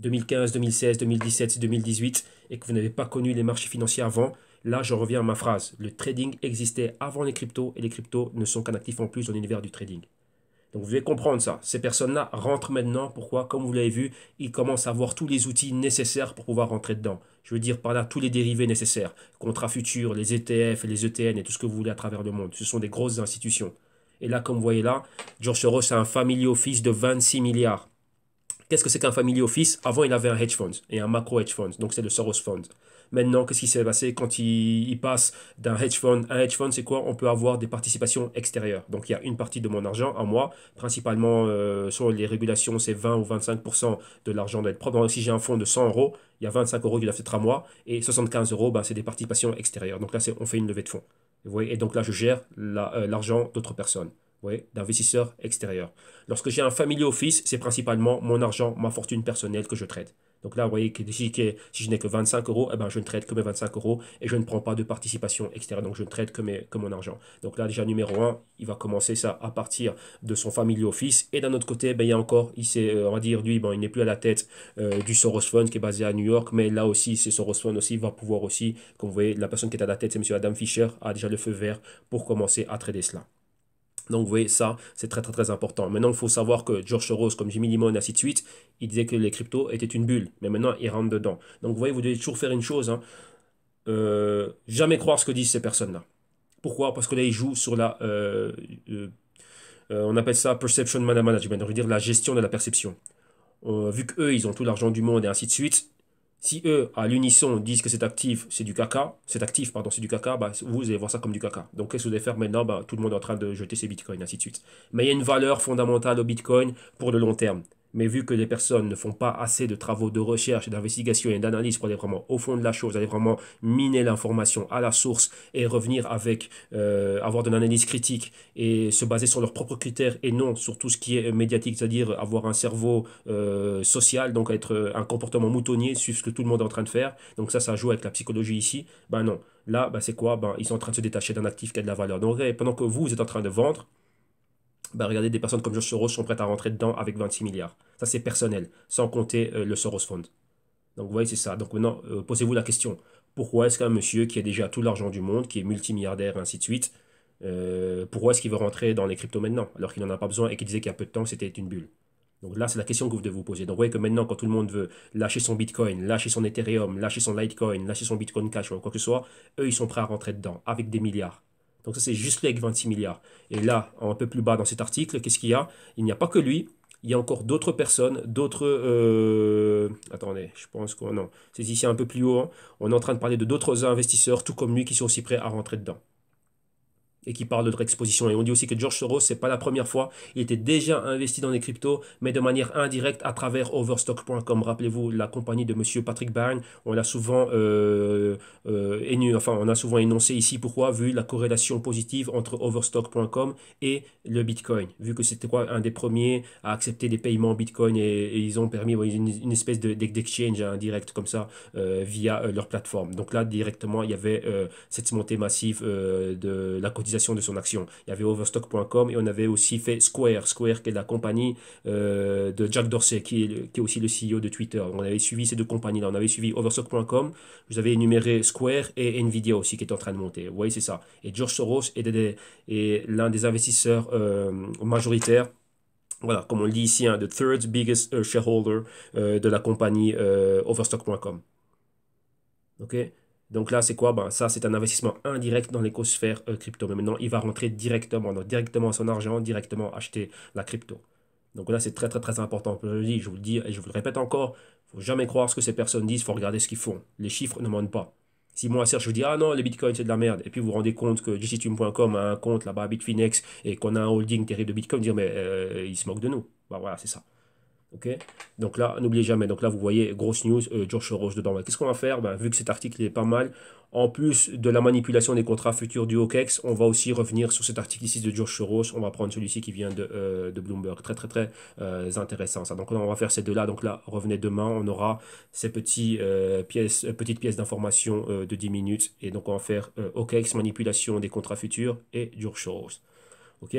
2015, 2016, 2017, 2018, et que vous n'avez pas connu les marchés financiers avant, là je reviens à ma phrase, le trading existait avant les cryptos, et les cryptos ne sont qu'un actif en plus dans l'univers du trading. Donc vous devez comprendre ça. Ces personnes-là rentrent maintenant. Pourquoi Comme vous l'avez vu, ils commencent à avoir tous les outils nécessaires pour pouvoir rentrer dedans. Je veux dire par là tous les dérivés nécessaires. Contrats futurs, les ETF, les ETN et tout ce que vous voulez à travers le monde. Ce sont des grosses institutions. Et là, comme vous voyez là, George Soros a un family office de 26 milliards. Qu'est-ce que c'est qu'un family office Avant, il avait un hedge fund et un macro hedge fund. Donc c'est le Soros Fund. Maintenant, qu'est-ce qui s'est passé quand il, passe d'un hedge fund à un hedge fund C'est quoi On peut avoir des participations extérieures. Donc, il y a une partie de mon argent à moi, principalement euh, sur les régulations, c'est 20 ou 25% de l'argent d'être propre. Donc, si j'ai un fonds de 100 euros, il y a 25 euros qui doivent être à moi et 75 euros, ben, c'est des participations extérieures. Donc là, on fait une levée de fonds. Vous voyez et donc là, je gère euh, l'argent d'autres personnes d'investisseurs extérieurs. Lorsque j'ai un family office, c'est principalement mon argent, ma fortune personnelle que je traite. Donc là, vous voyez que si, je n'ai que 25 euros, eh ben, je ne traite que mes 25 euros et je ne prends pas de participation extérieure, Donc je ne traite que, mon argent. Donc là, déjà, numéro 1, il va commencer ça à partir de son family office. Et d'un autre côté, ben, il y a encore, il sait, euh, on va dire, lui, il n'est plus à la tête euh, du Soros Fund qui est basé à New York. Mais là aussi, c'est Soros Fund aussi va pouvoir aussi, comme vous voyez, la personne qui est à la tête, c'est M. Adam Fischer, a déjà le feu vert pour commencer à trader cela. Donc vous voyez, ça, c'est très très très important. Maintenant, il faut savoir que George Soros, comme Jimmy Limon, et ainsi de suite, il disait que les cryptos étaient une bulle. Mais maintenant, ils rentre dedans. Donc vous voyez, vous devez toujours faire une chose. Hein. Euh, jamais croire ce que disent ces personnes-là. Pourquoi Parce que là, ils jouent sur la... Euh, euh, on appelle ça perception management, je veux dire la gestion de la perception. vu qu'eux, ils ont tout l'argent du monde et ainsi de suite, si eux, à l'unisson, disent que cet actif, c'est du caca, cet actif, pardon, c'est du caca, bah, vous allez voir ça comme du caca. Donc, qu'est-ce que vous allez faire maintenant bah, Tout le monde est en train de jeter ses bitcoins, ainsi de suite. Mais il y a une valeur fondamentale au bitcoin pour le long terme. Mais vu que les personnes ne font pas assez de travaux de recherche, d'investigation et d'analyse pour aller vraiment au fond de la chose, aller vraiment miner l'information à la source et revenir avec, euh, avoir de l'analyse critique et se baser sur leurs propres critères et non sur tout ce qui est médiatique, c'est-à-dire avoir un cerveau euh, social, donc être euh, un comportement moutonnier, sur ce que tout le monde est en train de faire. Donc ça, ça joue avec la psychologie ici. Ben non. Là, ben, c'est quoi ben, Ils sont en train de se détacher d'un actif qui a de la valeur. Donc, pendant que vous êtes en train de vendre, bah regardez, des personnes comme George Soros sont prêtes à rentrer dedans avec 26 milliards. Ça, c'est personnel, sans compter euh, le Soros Fund. Donc, vous voyez, c'est ça. Donc, maintenant, euh, posez-vous la question. Pourquoi est-ce qu'un monsieur qui a déjà tout l'argent du monde, qui est multimilliardaire, ainsi de suite, euh, pourquoi est-ce qu'il veut rentrer dans les cryptos maintenant, alors qu'il n'en a pas besoin et qu'il disait qu'il y a peu de temps c'était une bulle donc là, c'est la question que vous devez vous poser. Donc vous voyez que maintenant, quand tout le monde veut lâcher son Bitcoin, lâcher son Ethereum, lâcher son Litecoin, lâcher son Bitcoin Cash ou quoi que ce soit, eux, ils sont prêts à rentrer dedans avec des milliards. Donc ça, c'est juste les 26 milliards. Et là, un peu plus bas dans cet article, qu'est-ce qu'il y a Il n'y a pas que lui, il y a encore d'autres personnes, d'autres... Euh, attendez, je pense qu'on... Non, c'est ici un peu plus haut. Hein. On est en train de parler de d'autres investisseurs, tout comme lui, qui sont aussi prêts à rentrer dedans et qui parle de leur exposition. Et on dit aussi que George Soros, c'est pas la première fois, il était déjà investi dans les cryptos, mais de manière indirecte à travers Overstock.com. Rappelez-vous, la compagnie de Monsieur Patrick Byrne, on l'a souvent euh, euh, enfin on a souvent énoncé ici pourquoi, vu la corrélation positive entre Overstock.com et le Bitcoin, vu que c'était quoi un des premiers à accepter des paiements en Bitcoin et, ils ont permis une, espèce d'exchange indirect comme ça euh, via leur plateforme. Donc là directement, il y avait cette montée massive de la cotisation de son action. Il y avait Overstock.com et on avait aussi fait Square, Square qui est la compagnie euh, de Jack Dorsey, qui est, aussi le CEO de Twitter. On avait suivi ces deux compagnies-là. On avait suivi Overstock.com, vous avez énuméré Square et Nvidia aussi qui est en train de monter. Vous voyez, c'est ça. Et George Soros est, l'un des investisseurs euh, majoritaires voilà, comme on le dit ici, hein, the third biggest euh, shareholder de la compagnie Overstock.com. ok donc là, c'est quoi ben, Ça, c'est un investissement indirect dans l'écosphère euh, crypto. Mais maintenant, il va rentrer directement, donc directement son argent, directement acheter la crypto. Donc là, c'est très, très, très important. Je, le dis, je vous le dis et je vous le répète encore, il ne faut jamais croire ce que ces personnes disent, il faut regarder ce qu'ils font. Les chiffres ne mentent pas. Si moi, Serge, je vous dis, ah non, les bitcoins, c'est de la merde, et puis vous vous rendez compte que GCTune.com a un compte là-bas à Bitfinex et qu'on a un holding terrible de bitcoin, dire, mais euh, ils se moquent de nous. Bah voilà, c'est ça. Ok donc là, n'oubliez jamais, donc là vous voyez, grosse news, euh, George Soros dedans. Qu'est-ce qu'on va faire ben, Vu que cet article est pas mal, en plus de la manipulation des contrats futurs du OKEX, on va aussi revenir sur cet article ici de George Soros, on va prendre celui-ci qui vient de, euh, Bloomberg. Très très très euh, intéressant ça. Donc là, on va faire ces deux-là, donc là, revenez demain, on aura ces petits, pièces, petites pièces d'information de 10 minutes, et donc on va faire OKEX, manipulation des contrats futurs et George Soros. ok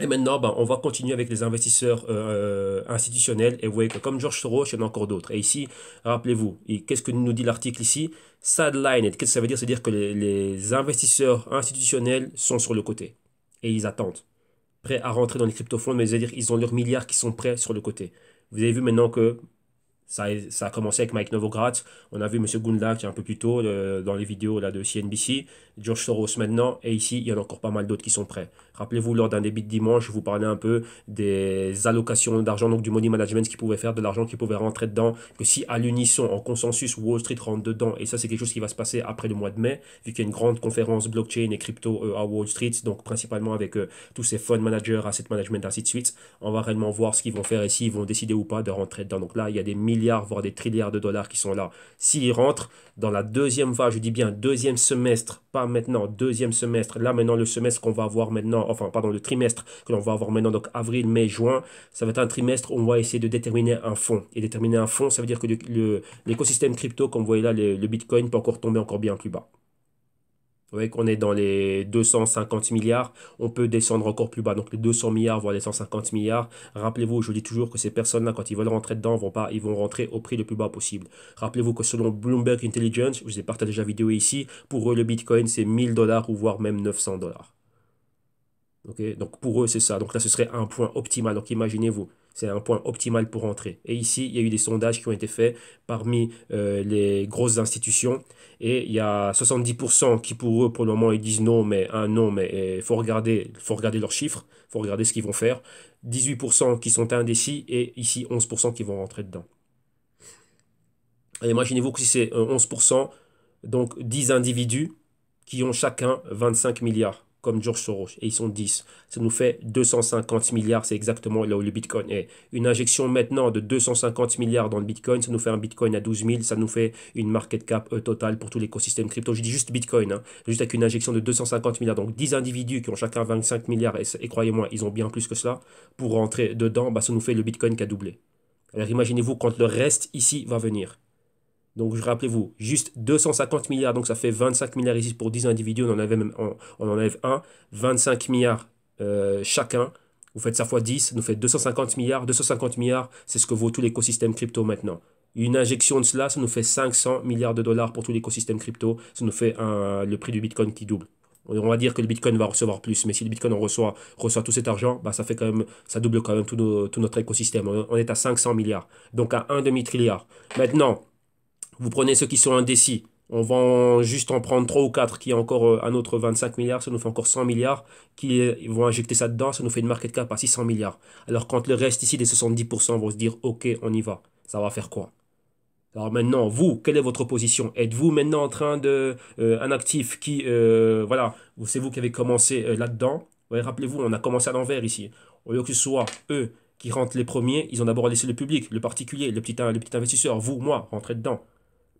et maintenant, ben, on va continuer avec les investisseurs euh, euh, institutionnels. Et vous voyez que comme George Soros, il y en a encore d'autres. Et ici, rappelez-vous, qu'est-ce que nous dit l'article ici Sidelined, qu'est-ce que ça veut dire C'est-à-dire que les, investisseurs institutionnels sont sur le côté. Et ils attendent. Prêts à rentrer dans les crypto-fonds, mais c'est-à-dire ils ont leurs milliards qui sont prêts sur le côté. Vous avez vu maintenant que ça, a commencé avec Mike Novogratz. On a vu M. Gundlach un peu plus tôt euh, dans les vidéos là, de CNBC. George Soros maintenant, et ici, il y en a encore pas mal d'autres qui sont prêts. Rappelez-vous, lors d'un débit de dimanche, je vous parlais un peu des allocations d'argent, donc du money management qui pouvait faire, de l'argent qui pouvait rentrer dedans, que si à l'unisson, en consensus, Wall Street rentre dedans, et ça c'est quelque chose qui va se passer après le mois de mai, vu qu'il y a une grande conférence blockchain et crypto euh, à Wall Street, donc principalement avec euh, tous ces fund managers, asset management, ainsi de suite, on va réellement voir ce qu'ils vont faire et s'ils vont décider ou pas de rentrer dedans. Donc là, il y a des milliards, voire des trilliards de dollars qui sont là. S'ils rentrent dans la deuxième vague, je dis bien deuxième semestre, pas maintenant, deuxième semestre, là maintenant le semestre qu'on va avoir maintenant, enfin pardon, le trimestre que l'on va avoir maintenant, donc avril, mai, juin, ça va être un trimestre où on va essayer de déterminer un fond Et déterminer un fond ça veut dire que l'écosystème crypto, comme vous voyez là, le, le Bitcoin peut encore tomber encore bien plus bas voyez qu'on est dans les 250 milliards, on peut descendre encore plus bas, donc les 200 milliards, voire les 150 milliards. Rappelez-vous, je vous dis toujours que ces personnes-là, quand ils veulent rentrer dedans, vont pas, ils vont rentrer au prix le plus bas possible. Rappelez-vous que selon Bloomberg Intelligence, je vous ai partagé la vidéo ici, pour eux, le Bitcoin, c'est 1000 dollars ou voire même 900 dollars. donc pour eux, c'est ça. Donc là, ce serait un point optimal. Donc imaginez-vous, c'est un point optimal pour entrer. Et ici, il y a eu des sondages qui ont été faits parmi euh, les grosses institutions. Et il y a 70% qui, pour eux, pour le moment, ils disent non, mais un non, mais il euh, faut regarder, faut regarder leurs chiffres, il faut regarder ce qu'ils vont faire. 18% qui sont indécis et ici 11% qui vont rentrer dedans. Imaginez-vous que si c'est 11%, euh, donc 10 individus qui ont chacun 25 milliards comme George Soros, et ils sont 10. Ça nous fait 250 milliards, c'est exactement là où le Bitcoin est. Une injection maintenant de 250 milliards dans le Bitcoin, ça nous fait un Bitcoin à 12 000, ça nous fait une market cap euh, totale pour tout l'écosystème crypto. Je dis juste Bitcoin, hein. juste avec une injection de 250 milliards. Donc 10 individus qui ont chacun 25 milliards, et, croyez-moi, ils ont bien plus que cela, pour rentrer dedans, bah, ça nous fait le Bitcoin qui a doublé. Alors imaginez-vous quand le reste ici va venir. Donc, rappelez-vous, juste 250 milliards, donc ça fait 25 milliards ici pour 10 individus, on en, on, enlève un, 25 milliards euh, chacun, vous faites ça fois 10, nous fait 250 milliards, 250 milliards, c'est ce que vaut tout l'écosystème crypto maintenant. Une injection de cela, ça nous fait 500 milliards de dollars pour tout l'écosystème crypto, ça nous fait le prix du Bitcoin qui double. On va dire que le Bitcoin va recevoir plus, mais si le Bitcoin reçoit, reçoit tout cet argent, bah ça fait quand même, ça double quand même tout, tout notre écosystème. On, est à 500 milliards, donc à un demi trilliard. Maintenant, vous prenez ceux qui sont indécis. On va juste en prendre 3 ou 4 qui ont encore euh, un autre 25 milliards, ça nous fait encore 100 milliards, qui euh, vont injecter ça dedans, ça nous fait une market cap à 600 milliards. Alors quand le reste ici des 70% vont se dire ok on y va, ça va faire quoi alors maintenant, vous, quelle est votre position Êtes-vous maintenant en train de... Euh, un actif qui... voilà, c'est vous qui avez commencé là-dedans. Ouais, Rappelez-vous, on a commencé à l'envers ici. Au lieu que ce soit eux qui rentrent les premiers, ils ont d'abord laissé le public, le particulier, le petit, le petit investisseur, vous, moi, rentrez dedans.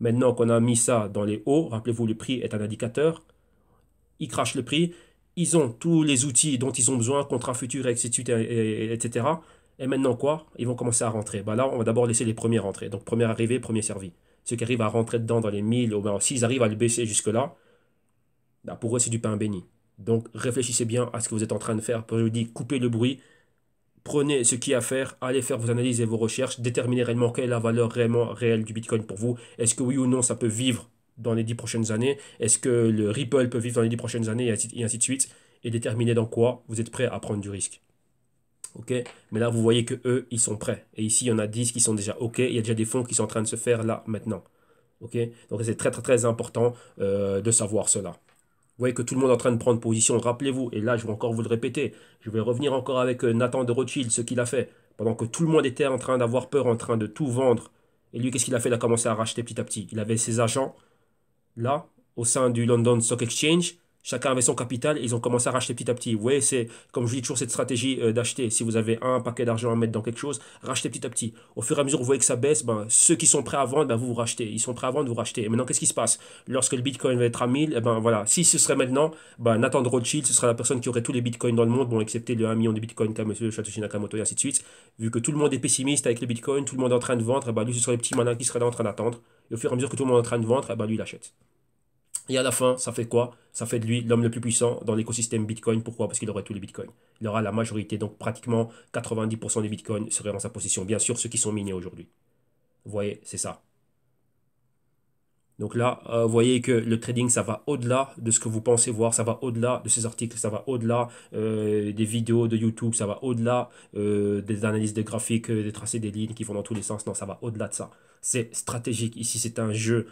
Maintenant qu'on a mis ça dans les hauts, rappelez-vous, le prix est un indicateur. Ils crachent le prix. Ils ont tous les outils dont ils ont besoin, contrats futurs, etc. Et maintenant quoi Ils vont commencer à rentrer. Bah là, on va d'abord laisser les premiers rentrer. Donc, premier arrivé, premier servi. Ceux qui arrivent à rentrer dedans dans les 1000, ou s'ils arrivent à le baisser jusque-là, bah, pour eux, c'est du pain béni. Donc, réfléchissez bien à ce que vous êtes en train de faire. je vous dis, coupez le bruit prenez ce qu'il y a à faire, allez faire vos analyses et vos recherches, déterminez réellement quelle est la valeur réellement réelle du Bitcoin pour vous. Est-ce que oui ou non ça peut vivre dans les 10 prochaines années Est-ce que le Ripple peut vivre dans les 10 prochaines années et ainsi, de suite Et déterminez dans quoi vous êtes prêt à prendre du risque. Ok Mais là, vous voyez que eux, ils sont prêts. Et ici, il y en a 10 qui sont déjà ok. Il y a déjà des fonds qui sont en train de se faire là, maintenant. Ok Donc, c'est très, très, très important euh, de savoir cela. Vous voyez que tout le monde est en train de prendre position. Rappelez-vous, et là je vais encore vous le répéter, je vais revenir encore avec euh, Nathan de Rothschild, ce qu'il a fait. Pendant que tout le monde était en train d'avoir peur, en train de tout vendre. Et lui, qu'est-ce qu'il a fait Il a commencé à racheter petit à petit. Il avait ses agents, là, au sein du London Stock Exchange. Chacun avait son capital, et ils ont commencé à racheter petit à petit. Vous voyez, c'est, comme je dis toujours, cette stratégie euh, d'acheter. Si vous avez un paquet d'argent à mettre dans quelque chose, rachetez petit à petit. Au fur et à mesure, vous voyez que ça baisse, ben, ceux qui sont prêts à vendre, ben, vous vous rachetez. Ils sont prêts à vendre, vous rachetez. Et maintenant, qu'est-ce qui se passe Lorsque le bitcoin va être à 1000, eh ben voilà. Si ce serait maintenant, ben, Nathan Rothschild, ce serait la personne qui aurait tous les bitcoins dans le monde, bon, excepté le 1 million de bitcoins comme M. Satoshi Nakamoto, et ainsi de suite. Vu que tout le monde est pessimiste avec les bitcoins, tout le monde est en train de vendre, eh ben, lui, ce serait les petits malins qui seraient là en train d'attendre. Et au fur et à mesure que tout le monde est en train de vendre, eh ben, lui, il achète. Et à la fin, ça fait quoi Ça fait de lui l'homme le plus puissant dans l'écosystème Bitcoin. Pourquoi Parce qu'il aurait tous les Bitcoins. Il aura la majorité, donc pratiquement 90% des Bitcoins seraient dans sa possession. Bien sûr, ceux qui sont minés aujourd'hui. Vous voyez, c'est ça. Donc là, euh, vous voyez que le trading, ça va au-delà de ce que vous pensez voir, ça va au-delà de ces articles, ça va au-delà euh, des vidéos de YouTube, ça va au-delà euh, des analyses de graphiques, des tracés des lignes qui vont dans tous les sens. Non, ça va au-delà de ça. C'est stratégique. Ici, c'est un jeu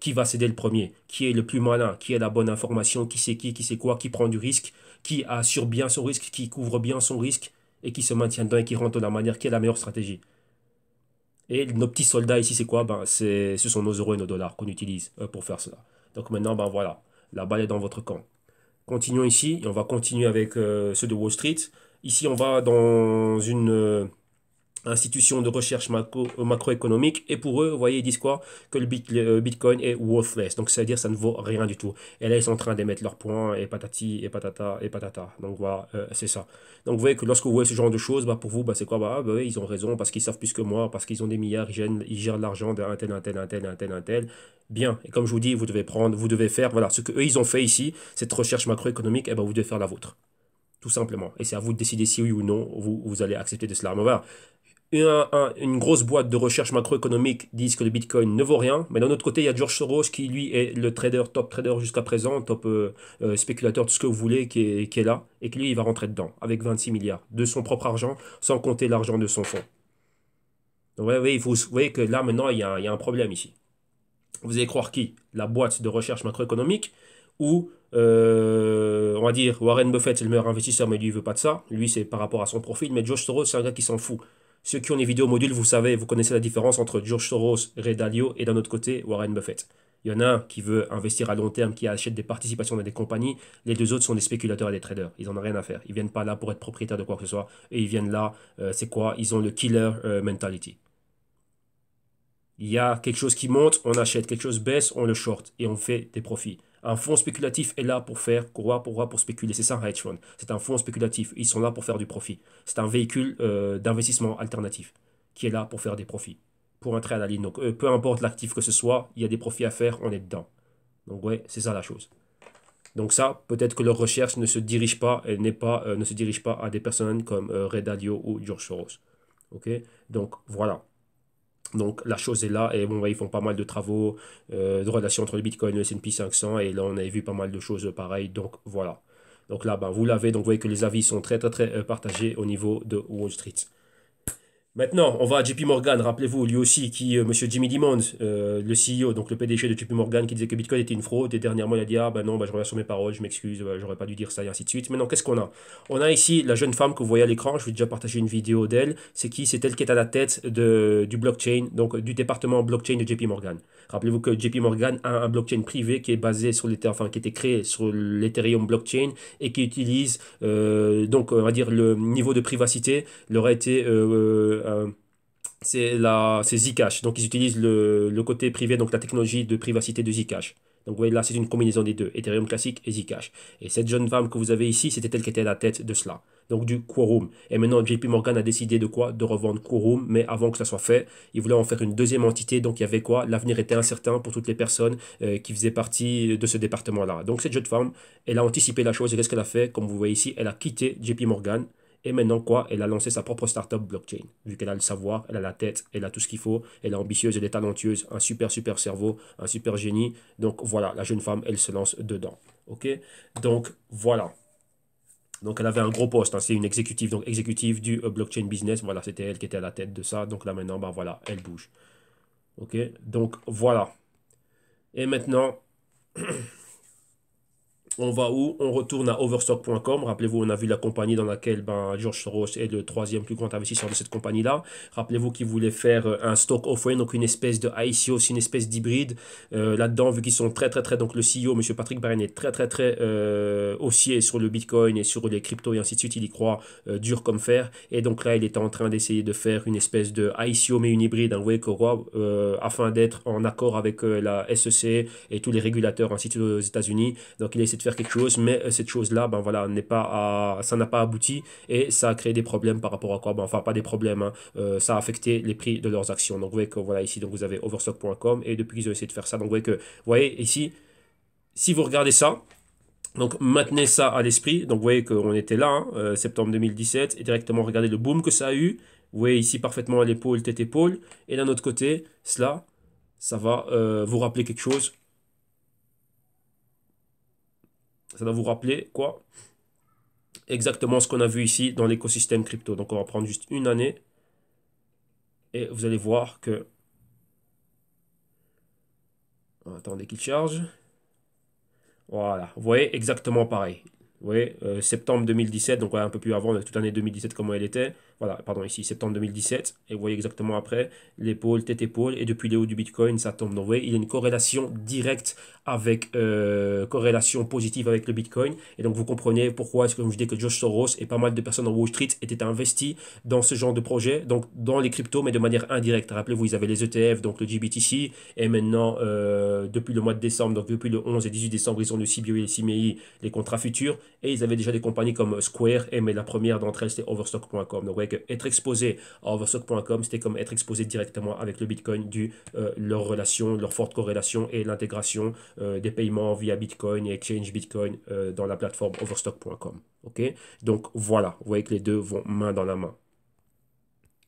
qui va céder le premier, qui est le plus malin, qui a la bonne information, qui sait qui, qui sait quoi, qui prend du risque, qui assure bien son risque, qui couvre bien son risque et qui se maintient dedans et qui rentre de la manière qui est la meilleure stratégie. Et nos petits soldats ici, c'est quoi ben, Ce sont nos euros et nos dollars qu'on utilise euh, pour faire cela. Donc maintenant, ben voilà, la balle est dans votre camp. Continuons ici, et on va continuer avec euh, ceux de Wall Street. Ici, on va dans une euh, institutions de recherche macro, euh, macroéconomique et pour eux, vous voyez, ils disent quoi Que le, euh, Bitcoin est worthless, donc ça veut dire ça ne vaut rien du tout. Et là, ils sont en train d'émettre leurs points et patati et patata et patata. Donc voilà, euh, c'est ça. Donc vous voyez que lorsque vous voyez ce genre de choses, bah, pour vous, bah, c'est quoi bah, ah, bah ils ont raison parce qu'ils savent plus que moi, parce qu'ils ont des milliards, ils gèrent, ils gèrent l'argent d'un tel, un tel, un tel, un tel, un tel. Bien, et comme je vous dis, vous devez prendre, vous devez faire, voilà, ce que ils ont fait ici, cette recherche macroéconomique, et eh ben, vous devez faire la vôtre tout simplement. Et c'est à vous de décider si oui ou non vous, vous allez accepter de cela. Mais voilà, une grosse boîte de recherche macroéconomique disent que le Bitcoin ne vaut rien, mais d'un autre côté, il y a George Soros qui, lui, est le trader, top trader jusqu'à présent, top euh, euh, spéculateur, tout ce que vous voulez, qui est, là, et que lui, il va rentrer dedans, avec 26 milliards, de son propre argent, sans compter l'argent de son fonds. vous voyez, que là, maintenant, il y, a, un problème ici. Vous allez croire qui La boîte de recherche macroéconomique ou euh, on va dire Warren Buffett c'est le meilleur investisseur mais lui il veut pas de ça, lui c'est par rapport à son profil mais George Soros c'est un gars qui s'en fout ceux qui ont les vidéos modules, vous savez, vous connaissez la différence entre George Soros, Ray Dalio et d'un autre côté Warren Buffett. Il y en a un qui veut investir à long terme, qui achète des participations dans des compagnies. Les deux autres sont des spéculateurs et des traders. Ils n'en ont rien à faire. Ils viennent pas là pour être propriétaires de quoi que ce soit. Et ils viennent là, euh, c'est quoi Ils ont le killer euh, mentality. Il y a quelque chose qui monte, on achète. Quelque chose baisse, on le short et on fait des profits. Un fonds spéculatif est là pour faire quoi, pour pour spéculer. C'est ça un hedge fund. C'est un fonds spéculatif. Ils sont là pour faire du profit. C'est un véhicule euh, d'investissement alternatif qui est là pour faire des profits, pour entrer à la ligne. Donc, euh, peu importe l'actif que ce soit, il y a des profits à faire, on est dedans. Donc, ouais, c'est ça la chose. Donc ça, peut-être que leur recherche ne se dirige pas, elle pas, euh, ne se dirige pas à des personnes comme Red Dalio ou George Soros. Ok, donc voilà. Donc la chose est là et bon, ils font pas mal de travaux euh, de relations entre le Bitcoin et le S&P 500 et là on avait vu pas mal de choses pareilles. Donc voilà. Donc là, ben, vous l'avez, donc vous voyez que les avis sont très très très euh, partagés au niveau de Wall Street. Maintenant, on va à JP Morgan, rappelez-vous, lui aussi, qui, est euh, monsieur Jimmy Dimond, euh, le CEO, donc le PDG de JP Morgan, qui disait que Bitcoin était une fraude, et dernièrement, il a dit, ah ben non, ben, je reviens sur mes paroles, je m'excuse, ben, j'aurais pas dû dire ça, et ainsi de suite. Maintenant, qu'est-ce qu'on a On a ici la jeune femme que vous voyez à l'écran, je vais déjà partager une vidéo d'elle, c'est qui C'est elle qui est à la tête de, du blockchain, donc du département blockchain de JP Morgan. Rappelez-vous que JP Morgan a un blockchain privé qui est basé sur l'Ethereum, enfin, qui était créé sur l'Ethereum blockchain et qui utilise, euh, donc, on va dire, le niveau de privacité leur a été euh, c'est la Zcash. Donc ils utilisent le, côté privé, donc la technologie de privacité de Zcash. Donc vous voyez là, c'est une combinaison des deux, Ethereum classique et Zcash. Et cette jeune femme que vous avez ici, c'était elle qui était à la tête de cela, donc du Quorum. Et maintenant, JP Morgan a décidé de quoi De revendre Quorum, mais avant que ça soit fait, il voulait en faire une deuxième entité, donc il y avait quoi L'avenir était incertain pour toutes les personnes euh, qui faisaient partie de ce département-là. Donc cette jeune femme, elle a anticipé la chose, et qu'est-ce qu'elle a fait Comme vous voyez ici, elle a quitté JP Morgan, et maintenant, quoi Elle a lancé sa propre startup blockchain. Vu qu'elle a le savoir, elle a la tête, elle a tout ce qu'il faut, elle est ambitieuse, elle est talentueuse, un super, super cerveau, un super génie. Donc voilà, la jeune femme, elle se lance dedans. OK Donc voilà. Donc elle avait un gros poste, hein. c'est une exécutive, donc exécutive du euh, blockchain business. Voilà, c'était elle qui était à la tête de ça. Donc là maintenant, ben voilà, elle bouge. OK Donc voilà. Et maintenant. On va où On retourne à overstock.com. Rappelez-vous, on a vu la compagnie dans laquelle ben, George Soros est le troisième plus grand investisseur de cette compagnie-là. Rappelez-vous qu'il voulait faire euh, un stock offering, donc une espèce de ICO, c'est une espèce d'hybride. Euh, là-dedans, vu qu'ils sont très très très, donc le CEO, M. Patrick Barron, est très très très euh, haussier sur le Bitcoin et sur les cryptos et ainsi de suite. Il y croit dur comme fer. Et donc là, il est en train d'essayer de faire une espèce de ICO, mais une hybride, un wake afin d'être en accord avec la SEC et tous les régulateurs ainsi de suite aux États-Unis. Donc il essaie de quelque chose, mais euh, cette chose-là, ben voilà, n'est pas ça n'a pas abouti et ça a créé des problèmes par rapport à quoi ben, Enfin, pas des problèmes, hein. euh, ça a affecté les prix de leurs actions. Donc, vous voyez que voilà, ici, donc vous avez overstock.com et depuis qu'ils ont essayé de faire ça, donc vous voyez que, vous voyez ici, si vous regardez ça, donc maintenez ça à l'esprit. Donc vous voyez qu'on était là, hein, euh, septembre 2017, et directement regardez le boom que ça a eu. Vous voyez ici parfaitement à l'épaule, tête-épaule. Et d'un autre côté, cela, ça va vous rappeler quelque chose ça va vous rappeler quoi Exactement ce qu'on a vu ici dans l'écosystème crypto. Donc on va prendre juste une année et vous allez voir que... Oh, attendez qu'il charge. Voilà, vous voyez exactement pareil. Vous voyez, euh, septembre 2017, donc un peu plus avant, toute l'année 2017 comment elle était voilà, pardon, ici septembre 2017, et vous voyez exactement après l'épaule, tête épaule, et depuis les hauts du Bitcoin, ça tombe. Donc vous il y a une corrélation directe avec, euh, corrélation positive avec le Bitcoin, et donc vous comprenez pourquoi est-ce que je disais que Josh Soros et pas mal de personnes en Wall Street étaient investis dans ce genre de projet, donc dans les cryptos, mais de manière indirecte. Rappelez-vous, ils avaient les ETF, donc le GBTC, et maintenant, euh, depuis le mois de décembre, donc depuis le 11 et 18 décembre, ils ont le CBO et le CMI, les contrats futurs, et ils avaient déjà des compagnies comme Square, et mais la première d'entre elles, c'était Overstock.com. Donc être exposé à overstock.com, c'était comme être exposé directement avec le Bitcoin du euh, leur relation, leur forte corrélation et l'intégration euh, des paiements via Bitcoin et Exchange Bitcoin euh, dans la plateforme overstock.com. ok Donc voilà, vous voyez que les deux vont main dans la main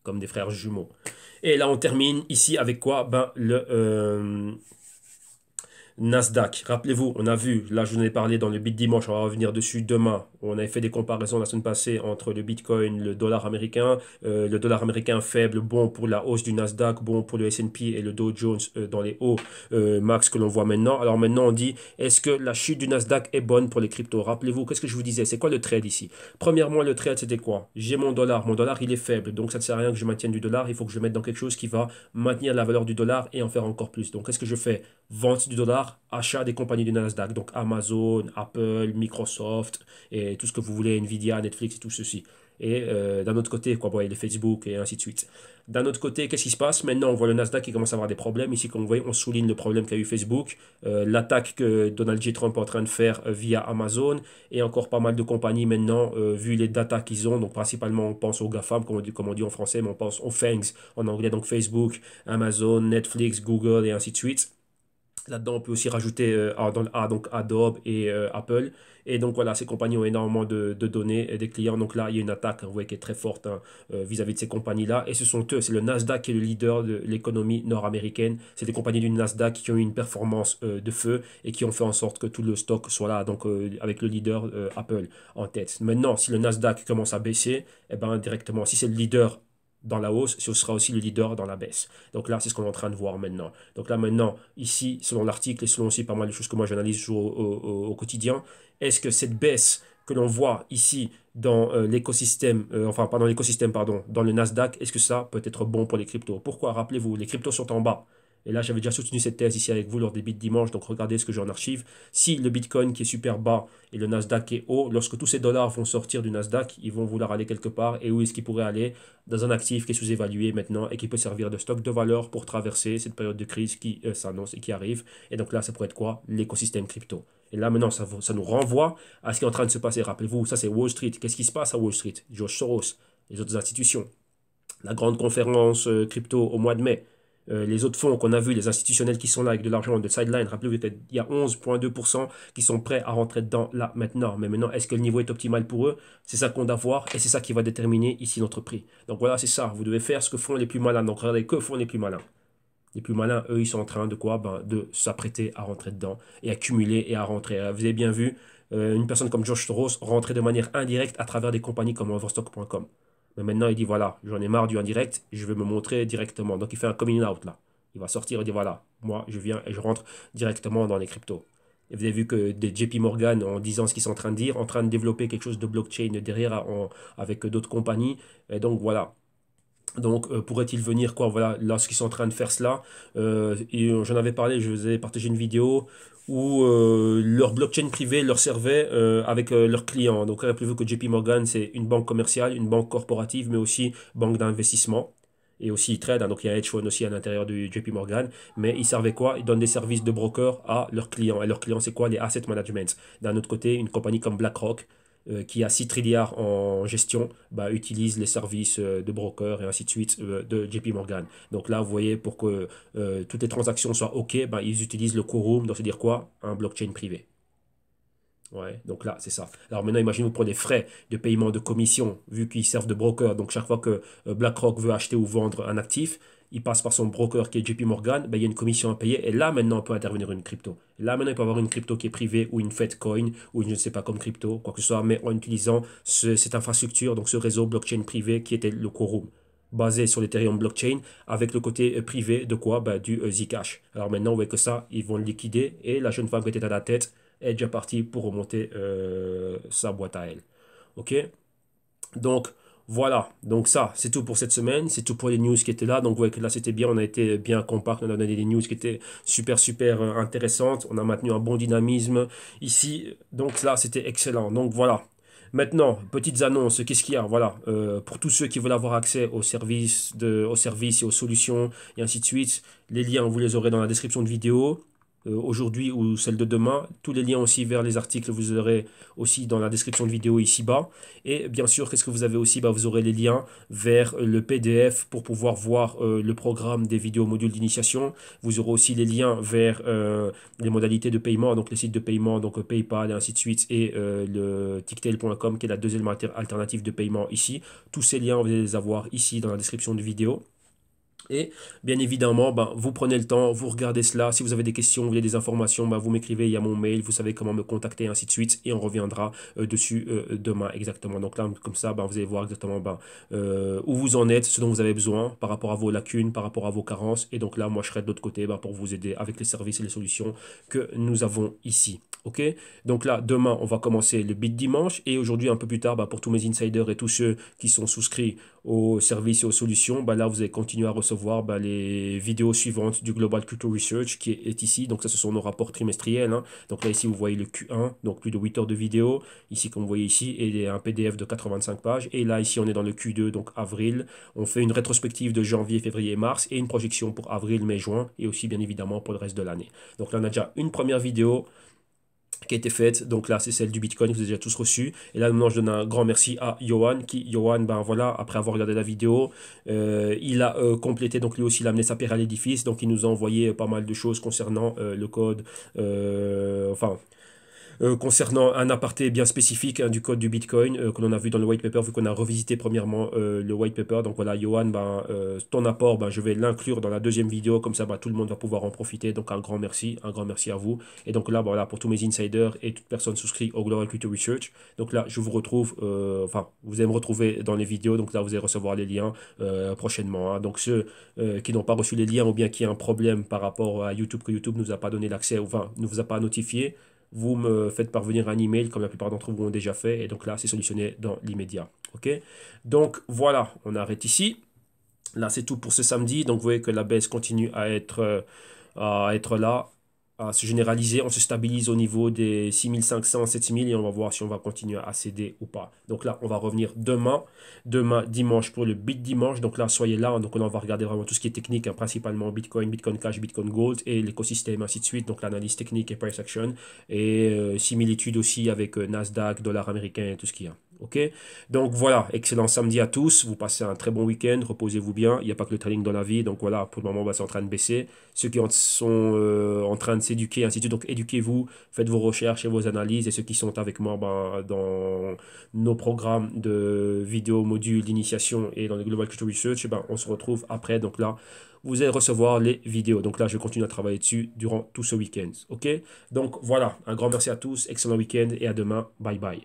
comme des frères jumeaux. Et là, on termine ici avec quoi Ben, le Nasdaq. Rappelez-vous, on a vu, là, je vous en ai parlé dans le bit dimanche, on va revenir dessus demain. On avait fait des comparaisons la semaine passée entre le Bitcoin, le dollar américain, euh, le dollar américain faible, bon pour la hausse du Nasdaq, bon pour le S&P et le Dow Jones euh, dans les hauts euh, max que l'on voit maintenant. Alors maintenant on dit, est-ce que la chute du Nasdaq est bonne pour les cryptos Rappelez-vous, qu'est-ce que je vous disais C'est quoi le trade ici Premièrement, le trade c'était quoi J'ai mon dollar, mon dollar il est faible, donc ça ne sert à rien que je maintienne du dollar, il faut que je mette dans quelque chose qui va maintenir la valeur du dollar et en faire encore plus. Donc qu'est-ce que je fais Vente du dollar, achat des compagnies du Nasdaq, donc Amazon, Apple, Microsoft et tout ce que vous voulez, Nvidia, Netflix et tout ceci. Et euh, d'un autre côté, quoi, bon, les Facebook et ainsi de suite. D'un autre côté, qu'est-ce qui se passe Maintenant, on voit le Nasdaq qui commence à avoir des problèmes. Ici, comme vous voyez, on souligne le problème qu'a eu Facebook, euh, l'attaque que Donald J. Trump est en train de faire euh, via Amazon, et encore pas mal de compagnies maintenant, vu les datas qu'ils ont. Donc, principalement, on pense aux GAFAM, comme on, dit, comme on dit en français, mais on pense aux FANGs en anglais, donc Facebook, Amazon, Netflix, Google et ainsi de suite. Là-dedans, on peut aussi rajouter dans euh, A, ah, donc Adobe et euh, Apple. Et donc voilà, ces compagnies ont énormément de, données et des clients. Donc là, il y a une attaque, vous hein, voyez, qui est très forte hein, euh, vis-à-vis de ces compagnies-là. Et ce sont eux, c'est le Nasdaq qui est le leader de l'économie nord-américaine. C'est des compagnies du Nasdaq qui ont eu une performance de feu et qui ont fait en sorte que tout le stock soit là, donc avec le leader Apple en tête. Maintenant, si le Nasdaq commence à baisser, et eh ben directement, si c'est le leader dans la hausse, ce sera aussi le leader dans la baisse. Donc là, c'est ce qu'on est en train de voir maintenant. Donc là, maintenant, ici, selon l'article et selon aussi pas mal de choses que moi j'analyse au, quotidien, est-ce que cette baisse que l'on voit ici dans euh, l'écosystème, euh, enfin, pas dans l'écosystème, pardon, dans le Nasdaq, est-ce que ça peut être bon pour les cryptos Pourquoi Rappelez-vous, les cryptos sont en bas et là j'avais déjà soutenu cette thèse ici avec vous lors des bits dimanche, donc regardez ce que j'en archive, si le Bitcoin qui est super bas et le Nasdaq qui est haut, lorsque tous ces dollars vont sortir du Nasdaq, ils vont vouloir aller quelque part, et où est-ce qu'ils pourraient aller Dans un actif qui est sous-évalué maintenant et qui peut servir de stock de valeur pour traverser cette période de crise qui euh, s'annonce et qui arrive, et donc là ça pourrait être quoi L'écosystème crypto. Et là, maintenant, ça, ça, nous renvoie à ce qui est en train de se passer. Rappelez-vous, ça, c'est Wall Street. Qu'est-ce qui se passe à Wall Street George Soros, les autres institutions. La grande conférence euh, crypto au mois de mai. Euh, les autres fonds qu'on a vus, les institutionnels qui sont là avec de l'argent de sideline, rappelez-vous, il y a 11,2% qui sont prêts à rentrer dedans là maintenant. Mais maintenant, est-ce que le niveau est optimal pour eux C'est ça qu'on doit voir et c'est ça qui va déterminer ici notre prix. Donc voilà, c'est ça. Vous devez faire ce que font les plus malins. Donc regardez, que font les plus malins les plus malins, eux, ils sont en train de quoi ben, De s'apprêter à rentrer dedans et à cumuler et à rentrer. Euh, vous avez bien vu, euh, une personne comme George Soros rentrer de manière indirecte à travers des compagnies comme Overstock.com. Mais maintenant, il dit voilà, j'en ai marre du indirect, je vais me montrer directement. Donc, il fait un coming out là. Il va sortir et dire voilà, moi, je viens et je rentre directement dans les cryptos. Et vous avez vu que des JP Morgan, en disant ce qu'ils sont en train de dire, en train de développer quelque chose de blockchain derrière avec d'autres compagnies. Et donc, voilà, donc euh, pourrait-il venir quoi voilà lorsqu'ils sont en train de faire cela euh, euh, J'en avais parlé, je vous ai partagé une vidéo où euh, leur blockchain privée leur servait euh, avec euh, leurs clients. Donc rappelez-vous que JP Morgan, c'est une banque commerciale, une banque corporative, mais aussi banque d'investissement et aussi trade. Hein. donc il y a hedge fund aussi à l'intérieur du JP Morgan. Mais ils servaient quoi Ils donnent des services de broker à leurs clients. Et leurs clients, c'est quoi Les asset management. D'un autre côté, une compagnie comme BlackRock, euh, qui a 6 trilliards en gestion, bah, utilise les services euh, de broker et ainsi de suite euh, de JP Morgan. Donc là, vous voyez, pour que toutes les transactions soient OK, bah, ils utilisent le quorum, donc c'est-à-dire quoi Un blockchain privé. Ouais, donc là, c'est ça. Alors maintenant, imaginez vous prenez frais de paiement de commission, vu qu'ils servent de broker. Donc chaque fois que BlackRock veut acheter ou vendre un actif, il passe par son broker qui est JP Morgan, ben, il y a une commission à payer. Et là, maintenant, on peut intervenir une crypto. là, maintenant, il peut avoir une crypto qui est privée ou une Fedcoin ou une, je ne sais pas comme crypto, quoi que ce soit, mais en utilisant cette infrastructure, donc ce réseau blockchain privé qui était le Quorum basé sur l'Ethereum blockchain avec le côté euh, privé de quoi ben, Du euh, Zcash. Alors maintenant, vous voyez que ça, ils vont liquider et la jeune femme qui était à la tête est déjà partie pour remonter euh, sa boîte à elle. Ok Donc, voilà, donc ça, c'est tout pour cette semaine, c'est tout pour les news qui étaient là. Donc vous voyez que là c'était bien, on a été bien compact, on a donné des news qui étaient super super euh, intéressantes, on a maintenu un bon dynamisme ici. Donc là c'était excellent. Donc voilà. Maintenant, petites annonces, qu'est-ce qu'il y a Voilà, euh, pour tous ceux qui veulent avoir accès aux services, aux services et aux solutions et ainsi de suite, les liens vous les aurez dans la description de vidéo. Euh, aujourd'hui ou celle de demain. Tous les liens aussi vers les articles, vous aurez aussi dans la description de vidéo ici-bas. Et bien sûr, qu'est-ce que vous avez aussi bah, Vous aurez les liens vers euh, le PDF pour pouvoir voir euh, le programme des vidéos modules d'initiation. Vous aurez aussi les liens vers les modalités de paiement, donc les sites de paiement, donc PayPal et ainsi de suite, et le ticktail.com qui est la deuxième alternative de paiement ici. Tous ces liens, vous allez les avoir ici dans la description de vidéo. Et bien évidemment, ben, vous prenez le temps, vous regardez cela. Si vous avez des questions, vous voulez des informations, ben, vous m'écrivez, il y a mon mail, vous savez comment me contacter, ainsi de suite. Et on reviendra euh, dessus euh, demain exactement. Donc là, comme ça, ben, vous allez voir exactement euh, où vous en êtes, ce dont vous avez besoin par rapport à vos lacunes, par rapport à vos carences. Et donc là, moi, je serai de l'autre côté pour vous aider avec les services et les solutions que nous avons ici. Ok Donc là, demain, on va commencer le bit dimanche. Et aujourd'hui, un peu plus tard, pour tous mes insiders et tous ceux qui sont souscrits aux services et aux solutions, bah, là, vous allez continuer à recevoir voir bah, les vidéos suivantes du Global Culture Research qui est ici. Donc ça, ce sont nos rapports trimestriels. Hein. Donc là, ici, vous voyez le Q1, donc plus de 8 heures de vidéos. Ici, comme vous voyez ici, et un PDF de 85 pages. Et là, ici, on est dans le Q2, donc avril. On fait une rétrospective de janvier, février, mars et une projection pour avril, mai, juin et aussi, bien évidemment, pour le reste de l'année. Donc là, on a déjà une première vidéo qui a été faite. Donc là, c'est celle du Bitcoin, que vous avez déjà tous reçu. Et là, maintenant, je donne un grand merci à Johan, qui, Johan, ben voilà, après avoir regardé la vidéo, euh, il a euh, complété, donc lui aussi, il a amené sa paire à l'édifice. Donc, il nous a envoyé euh, pas mal de choses concernant le code, enfin, euh, concernant un aparté bien spécifique hein, du code du Bitcoin euh, que l'on a vu dans le white paper, vu qu'on a revisité premièrement euh, le white paper. Donc voilà, Johan, ben, ton apport, ben, je vais l'inclure dans la deuxième vidéo, comme ça ben, tout le monde va pouvoir en profiter. Donc un grand merci, un grand merci à vous. Et donc là, ben, voilà, pour tous mes insiders et toute personne souscrite au Global Crypto Research. Donc là, je vous retrouve, enfin, vous allez me retrouver dans les vidéos, donc là, vous allez recevoir les liens prochainement. Hein. Donc ceux qui n'ont pas reçu les liens ou bien qui a un problème par rapport à YouTube, que YouTube ne vous a pas donné l'accès, enfin, ne vous a pas notifié, vous me faites parvenir un email comme la plupart d'entre vous l'ont déjà fait et donc là c'est solutionné dans l'immédiat. Ok Donc voilà, on arrête ici. Là c'est tout pour ce samedi. Donc vous voyez que la baisse continue à être, euh, à être là à se généraliser. On se stabilise au niveau des 6500, 7000 et on va voir si on va continuer à céder ou pas. Donc là, on va revenir demain, demain dimanche pour le bit dimanche. Donc là, soyez là. Donc on va regarder vraiment tout ce qui est technique, hein, principalement Bitcoin, Bitcoin Cash, Bitcoin Gold et l'écosystème, ainsi de suite. Donc l'analyse technique et price action et euh, similitude aussi avec euh, Nasdaq, dollar américain et tout ce qu'il y a. Ok Donc voilà, excellent samedi à tous. Vous passez un très bon week-end, reposez-vous bien. Il n'y a pas que le trading dans la vie. Donc voilà, pour le moment, on bah, c'est en train de baisser. Ceux qui sont euh, en train de s'éduquer, ainsi de suite, donc éduquez-vous, faites vos recherches et vos analyses. Et ceux qui sont avec moi bah, dans nos programmes de vidéos, modules d'initiation et dans le Global Culture Research, bah, on se retrouve après. Donc là, vous allez recevoir les vidéos. Donc là, je vais continuer à travailler dessus durant tout ce week-end. Ok Donc voilà, un grand merci à tous, excellent week-end et à demain. Bye bye.